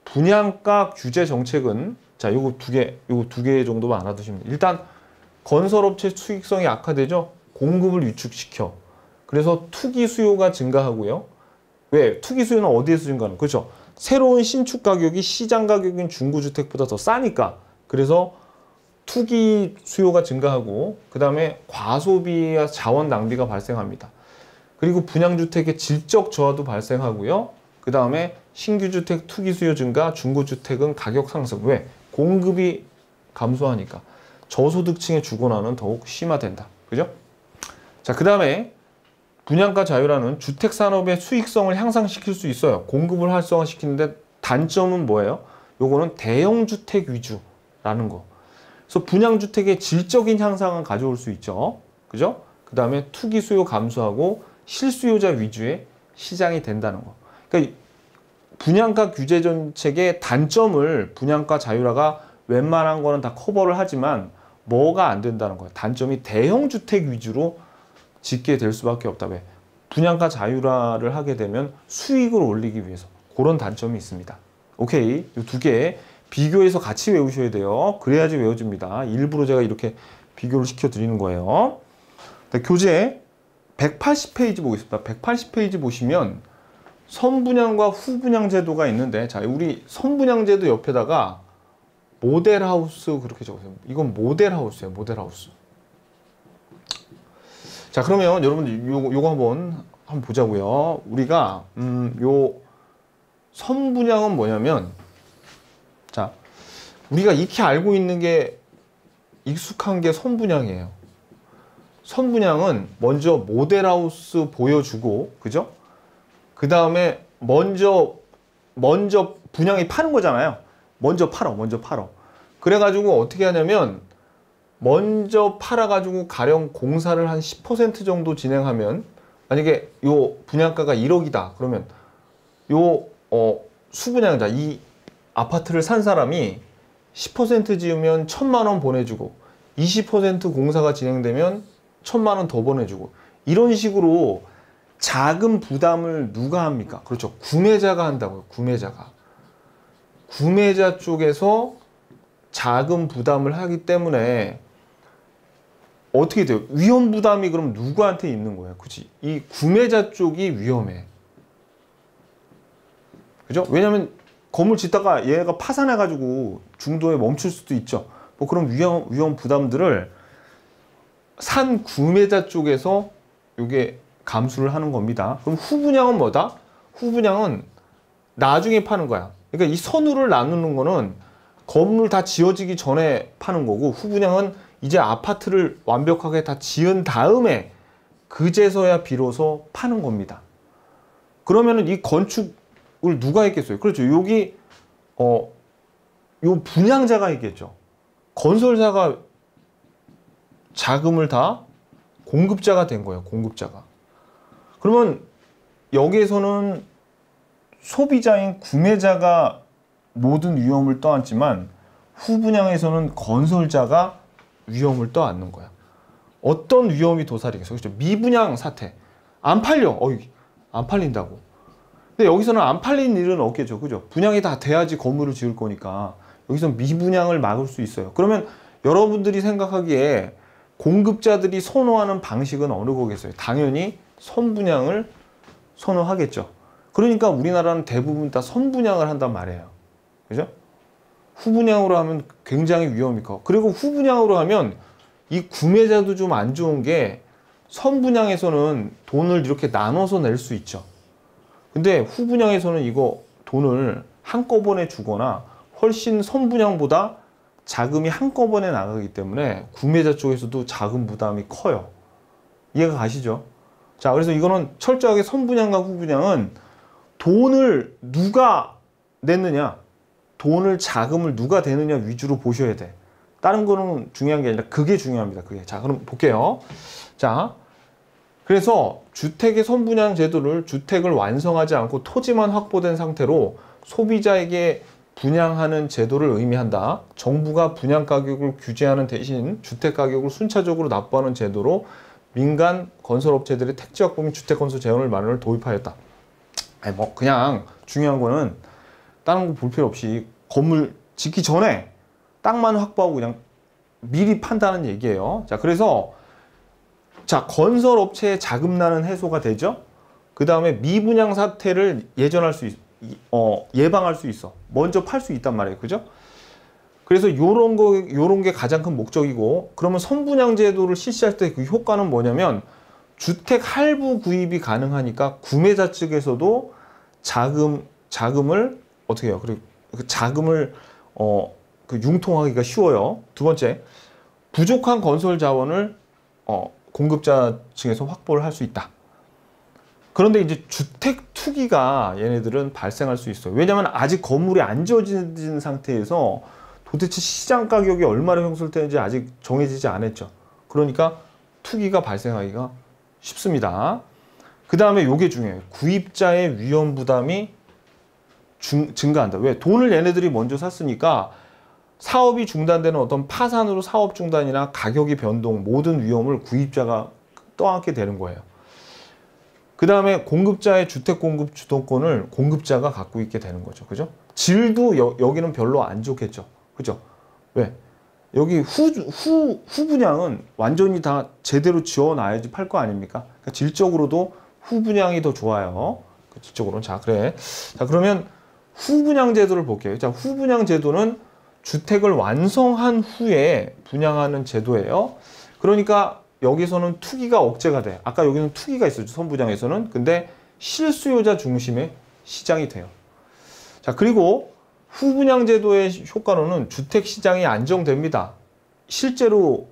Speaker 1: 분양가 규제 정책은 자, 요거 두 개, 요거 두 개 정도만 알아두시면 일단 건설업체 수익성이 악화되죠? 공급을 위축시켜. 그래서 투기 수요가 증가하고요. 왜? 투기 수요는 어디에서 증가하는? 그렇죠. 새로운 신축 가격이 시장 가격인 중고주택보다 더 싸니까 그래서 투기 수요가 증가하고 그 다음에 과소비와 자원 낭비가 발생합니다. 그리고 분양주택의 질적 저하도 발생하고요. 그 다음에 신규주택 투기 수요 증가, 중고주택은 가격 상승. 왜? 공급이 감소하니까 저소득층의 주거난은 더욱 심화된다. 그죠? 자, 그 다음에 분양가 자유라는 주택 산업의 수익성을 향상시킬 수 있어요. 공급을 활성화시키는데 단점은 뭐예요? 요거는 대형 주택 위주라는 거. 그래서 분양 주택의 질적인 향상은 가져올 수 있죠. 그죠? 그다음에 투기 수요 감소하고 실수요자 위주의 시장이 된다는 거. 그러니까 분양가 규제 정책의 단점을 분양가 자율화가 웬만한 거는 다 커버를 하지만 뭐가 안 된다는 거예요. 단점이 대형 주택 위주로 짓게 될 수밖에 없다. 왜? 분양가 자율화를 하게 되면 수익을 올리기 위해서 그런 단점이 있습니다. 오케이, 이 두 개 비교해서 같이 외우셔야 돼요. 그래야지 외워집니다. 일부러 제가 이렇게 비교를 시켜드리는 거예요. 네, 교재 180페이지 보겠습니다. 180페이지 보시면 선분양과 후분양 제도가 있는데 자 우리 선분양 제도 옆에다가 모델하우스 그렇게 적으세요. 이건 모델하우스예요. 모델하우스. 자 그러면 여러분들 요, 요거 한번 한번 보자고요 우리가 음요 선분양은 뭐냐면 자 우리가 익히 알고 있는 게 익숙한 게 선분양이에요 선분양은 먼저 모델하우스 보여주고 그죠 그 다음에 먼저 먼저 분양이 파는 거잖아요 먼저 팔어 먼저 팔어 그래가지고 어떻게 하냐면 먼저 팔아가지고 가령 공사를 한 10% 정도 진행하면 만약에 요 분양가가 1억이다 그러면 요 어, 수분양자 이 아파트를 산 사람이 10% 지으면 1 0 0 0만원 보내주고 20% 공사가 진행되면 1 0 0 0만원 더 보내주고 이런 식으로 자금 부담을 누가 합니까? 그렇죠. 구매자가 한다고요. 구매자가. 구매자 쪽에서 자금 부담을 하기 때문에 어떻게 돼요? 위험 부담이 그럼 누구한테 있는 거예요? 그치? 이 구매자 쪽이 위험해. 그죠? 왜냐면 건물 짓다가 얘가 파산해가지고 중도에 멈출 수도 있죠. 뭐 그런 위험, 위험 부담들을 산 구매자 쪽에서 이게 감수를 하는 겁니다. 그럼 후분양은 뭐다? 후분양은 나중에 파는 거야. 그러니까 이 선우를 나누는 거는 건물 다 지어지기 전에 파는 거고 후분양은 이제 아파트를 완벽하게 다 지은 다음에 그제서야 비로소 파는 겁니다. 그러면은 이 건축을 누가 했겠어요? 그렇죠. 여기 어 요 분양자가 있겠죠. 건설사가 자금을 다 공급자가 된 거예요. 공급자가. 그러면 여기에서는 소비자인 구매자가 모든 위험을 떠안지만 후분양에서는 건설자가 위험을 떠안는 거야. 어떤 위험이 도사리겠어. 그 미분양 사태. 안 팔려. 어이, 안 팔린다고. 근데 여기서는 안 팔린 일은 없겠죠. 그죠? 분양이 다 돼야지 건물을 지을 거니까. 여기서 미분양을 막을 수 있어요. 그러면 여러분들이 생각하기에 공급자들이 선호하는 방식은 어느 거겠어요? 당연히 선분양을 선호하겠죠. 그러니까 우리나라는 대부분 다 선분양을 한단 말이에요. 그죠? 후분양으로 하면 굉장히 위험이 커. 그리고 후분양으로 하면 이 구매자도 좀 안 좋은 게 선분양에서는 돈을 이렇게 나눠서 낼 수 있죠. 근데 후분양에서는 이거 돈을 한꺼번에 주거나 훨씬 선분양보다 자금이 한꺼번에 나가기 때문에 구매자 쪽에서도 자금 부담이 커요. 이해가 가시죠? 자, 그래서 이거는 철저하게 선분양과 후분양은 돈을 누가 냈느냐 돈을 자금을 누가 되느냐 위주로 보셔야 돼. 다른 거는 중요한 게 아니라 그게 중요합니다. 그게. 자, 그럼 볼게요. 자, 그래서 주택의 선분양 제도를 주택을 완성하지 않고 토지만 확보된 상태로 소비자에게 분양하는 제도를 의미한다. 정부가 분양 가격을 규제하는 대신 주택 가격을 순차적으로 납부하는 제도로 민간 건설업체들의 택지 확보 및 주택 건설 재원을 마련을 도입하였다. 아니 뭐 그냥 중요한 거는 다른 거 볼 필요 없이 건물 짓기 전에 땅만 확보하고 그냥 미리 판다는 얘기예요. 자, 그래서 자 건설 업체의 자금난은 해소가 되죠. 그 다음에 미분양 사태를 예전할 수 있, 어, 예방할 수 있어. 먼저 팔 수 있단 말이에요. 그죠? 그래서 요런 거 요런 게 가장 큰 목적이고 그러면 선분양 제도를 실시할 때 그 효과는 뭐냐면 주택 할부 구입이 가능하니까 구매자 측에서도 자금 자금을 어떻게 해요? 그리고 그 자금을 어, 그 융통하기가 쉬워요. 두 번째, 부족한 건설 자원을 어, 공급자 층에서 확보를 할 수 있다. 그런데 이제 주택 투기가 얘네들은 발생할 수 있어요. 왜냐하면 아직 건물이 안 지어진 상태에서 도대체 시장 가격이 얼마나 형성되는지 아직 정해지지 않았죠. 그러니까 투기가 발생하기가 쉽습니다. 그 다음에 요게 중요해요. 구입자의 위험 부담이 중, 증가한다. 왜? 돈을 얘네들이 먼저 샀으니까 사업이 중단되는 어떤 파산으로 사업 중단이나 가격이 변동 모든 위험을 구입자가 떠안게 되는 거예요. 그 다음에 공급자의 주택 공급 주도권을 공급자가 갖고 있게 되는 거죠. 그죠? 질도 여, 기는 별로 안 좋겠죠. 그죠? 왜? 여기 후, 후, 후분양은 완전히 다 제대로 지어놔야지 팔 거 아닙니까? 그러니까 질적으로도 후분양이 더 좋아요. 그, 질적으로는. 자, 그래. 자, 그러면 후분양 제도를 볼게요. 자, 후분양 제도는 주택을 완성한 후에 분양하는 제도예요. 그러니까 여기서는 투기가 억제가 돼. 아까 여기는 투기가 있었죠. 선부장에서는 근데 실수요자 중심의 시장이 돼요. 자, 그리고 후분양 제도의 효과로는 주택 시장이 안정됩니다. 실제로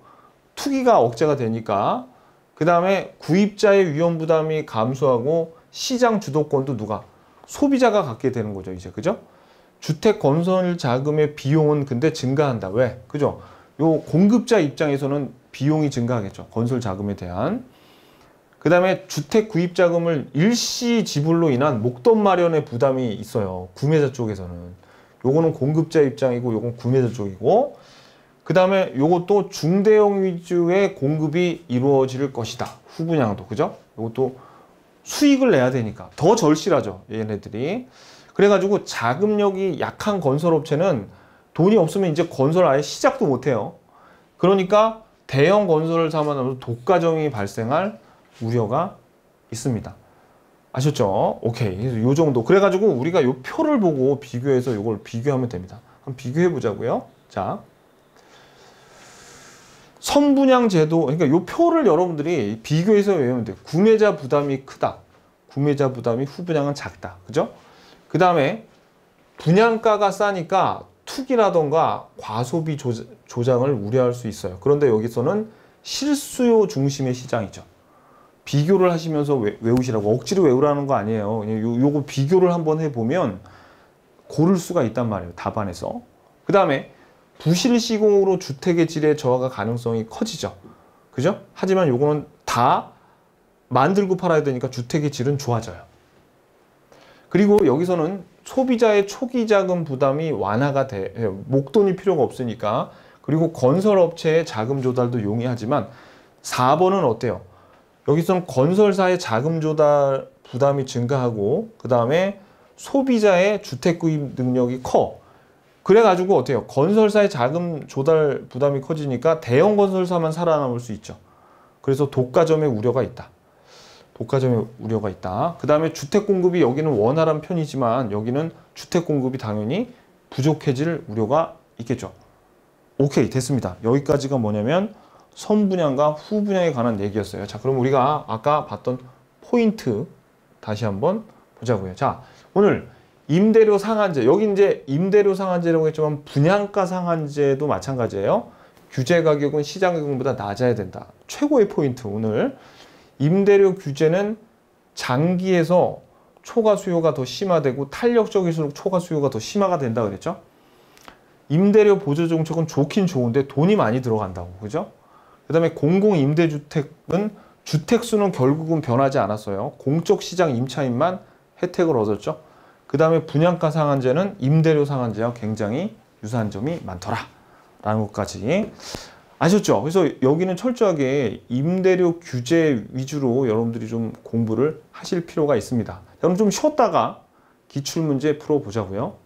Speaker 1: 투기가 억제가 되니까 그 다음에 구입자의 위험 부담이 감소하고 시장 주도권도 누가 소비자가 갖게 되는 거죠 이제 그죠 주택 건설 자금의 비용은 근데 증가한다 왜 그죠 요 공급자 입장에서는 비용이 증가하겠죠 건설 자금에 대한 그 다음에 주택 구입 자금을 일시 지불로 인한 목돈 마련의 부담이 있어요 구매자 쪽에서는 요거는 공급자 입장이고 요건 구매자 쪽이고 그 다음에 요것도 중대형 위주의 공급이 이루어질 것이다 후분양도 그죠 요것도 수익을 내야 되니까 더 절실하죠 얘네들이 그래가지고 자금력이 약한 건설업체는 돈이 없으면 이제 건설 아예 시작도 못해요 그러니까 대형 건설을 삼아나면서 독과점이 발생할 우려가 있습니다 아셨죠? 오케이 그래서 요 정도 그래가지고 우리가 요 표를 보고 비교해서 요걸 비교하면 됩니다 한번 비교해 보자고요 자 선분양 제도 그러니까 요 표를 여러분들이 비교해서 외우면 돼요. 구매자 부담이 크다. 구매자 부담이 후분양은 작다. 그죠? 그 다음에 분양가가 싸니까 투기라던가 과소비 조장을 우려할 수 있어요. 그런데 여기서는 실수요 중심의 시장이죠. 비교를 하시면서 외, 우시라고 억지로 외우라는 거 아니에요. 요, 요거 비교를 한번 해보면 고를 수가 있단 말이에요. 답안에서. 그 다음에 부실 시공으로 주택의 질의 저하가 가능성이 커지죠. 그죠? 하지만 요거는 다 만들고 팔아야 되니까 주택의 질은 좋아져요. 그리고 여기서는 소비자의 초기 자금 부담이 완화가 돼 예, 목돈이 필요가 없으니까 그리고 건설업체의 자금 조달도 용이하지만 4번은 어때요? 여기서는 건설사의 자금 조달 부담이 증가하고 그 다음에 소비자의 주택 구입 능력이 커 그래가지고 어때요? 건설사의 자금 조달 부담이 커지니까 대형 건설사만 살아남을 수 있죠. 그래서 독과점의 우려가 있다. 독과점의 우려가 있다. 그 다음에 주택 공급이 여기는 원활한 편이지만 여기는 주택 공급이 당연히 부족해질 우려가 있겠죠. 오케이 됐습니다. 여기까지가 뭐냐면 선분양과 후분양에 관한 얘기였어요. 자 그럼 우리가 아까 봤던 포인트 다시 한번 보자고요. 자 오늘 임대료 상한제 여기 이제 임대료 상한제라고 했지만 분양가 상한제도 마찬가지예요. 규제 가격은 시장 가격보다 낮아야 된다. 최고의 포인트 오늘 임대료 규제는 장기에서 초과 수요가 더 심화되고 탄력적일수록 초과 수요가 더 심화가 된다 그랬죠. 임대료 보조 정책은 좋긴 좋은데 돈이 많이 들어간다고 그죠? 그다음에 공공 임대주택은 주택 수는 결국은 변하지 않았어요. 공적 시장 임차인만 혜택을 얻었죠. 그 다음에 분양가 상한제는 임대료 상한제와 굉장히 유사한 점이 많더라 라는 것까지 아셨죠? 그래서 여기는 철저하게 임대료 규제 위주로 여러분들이 좀 공부를 하실 필요가 있습니다. 여러분 좀 쉬었다가 기출문제 풀어보자고요.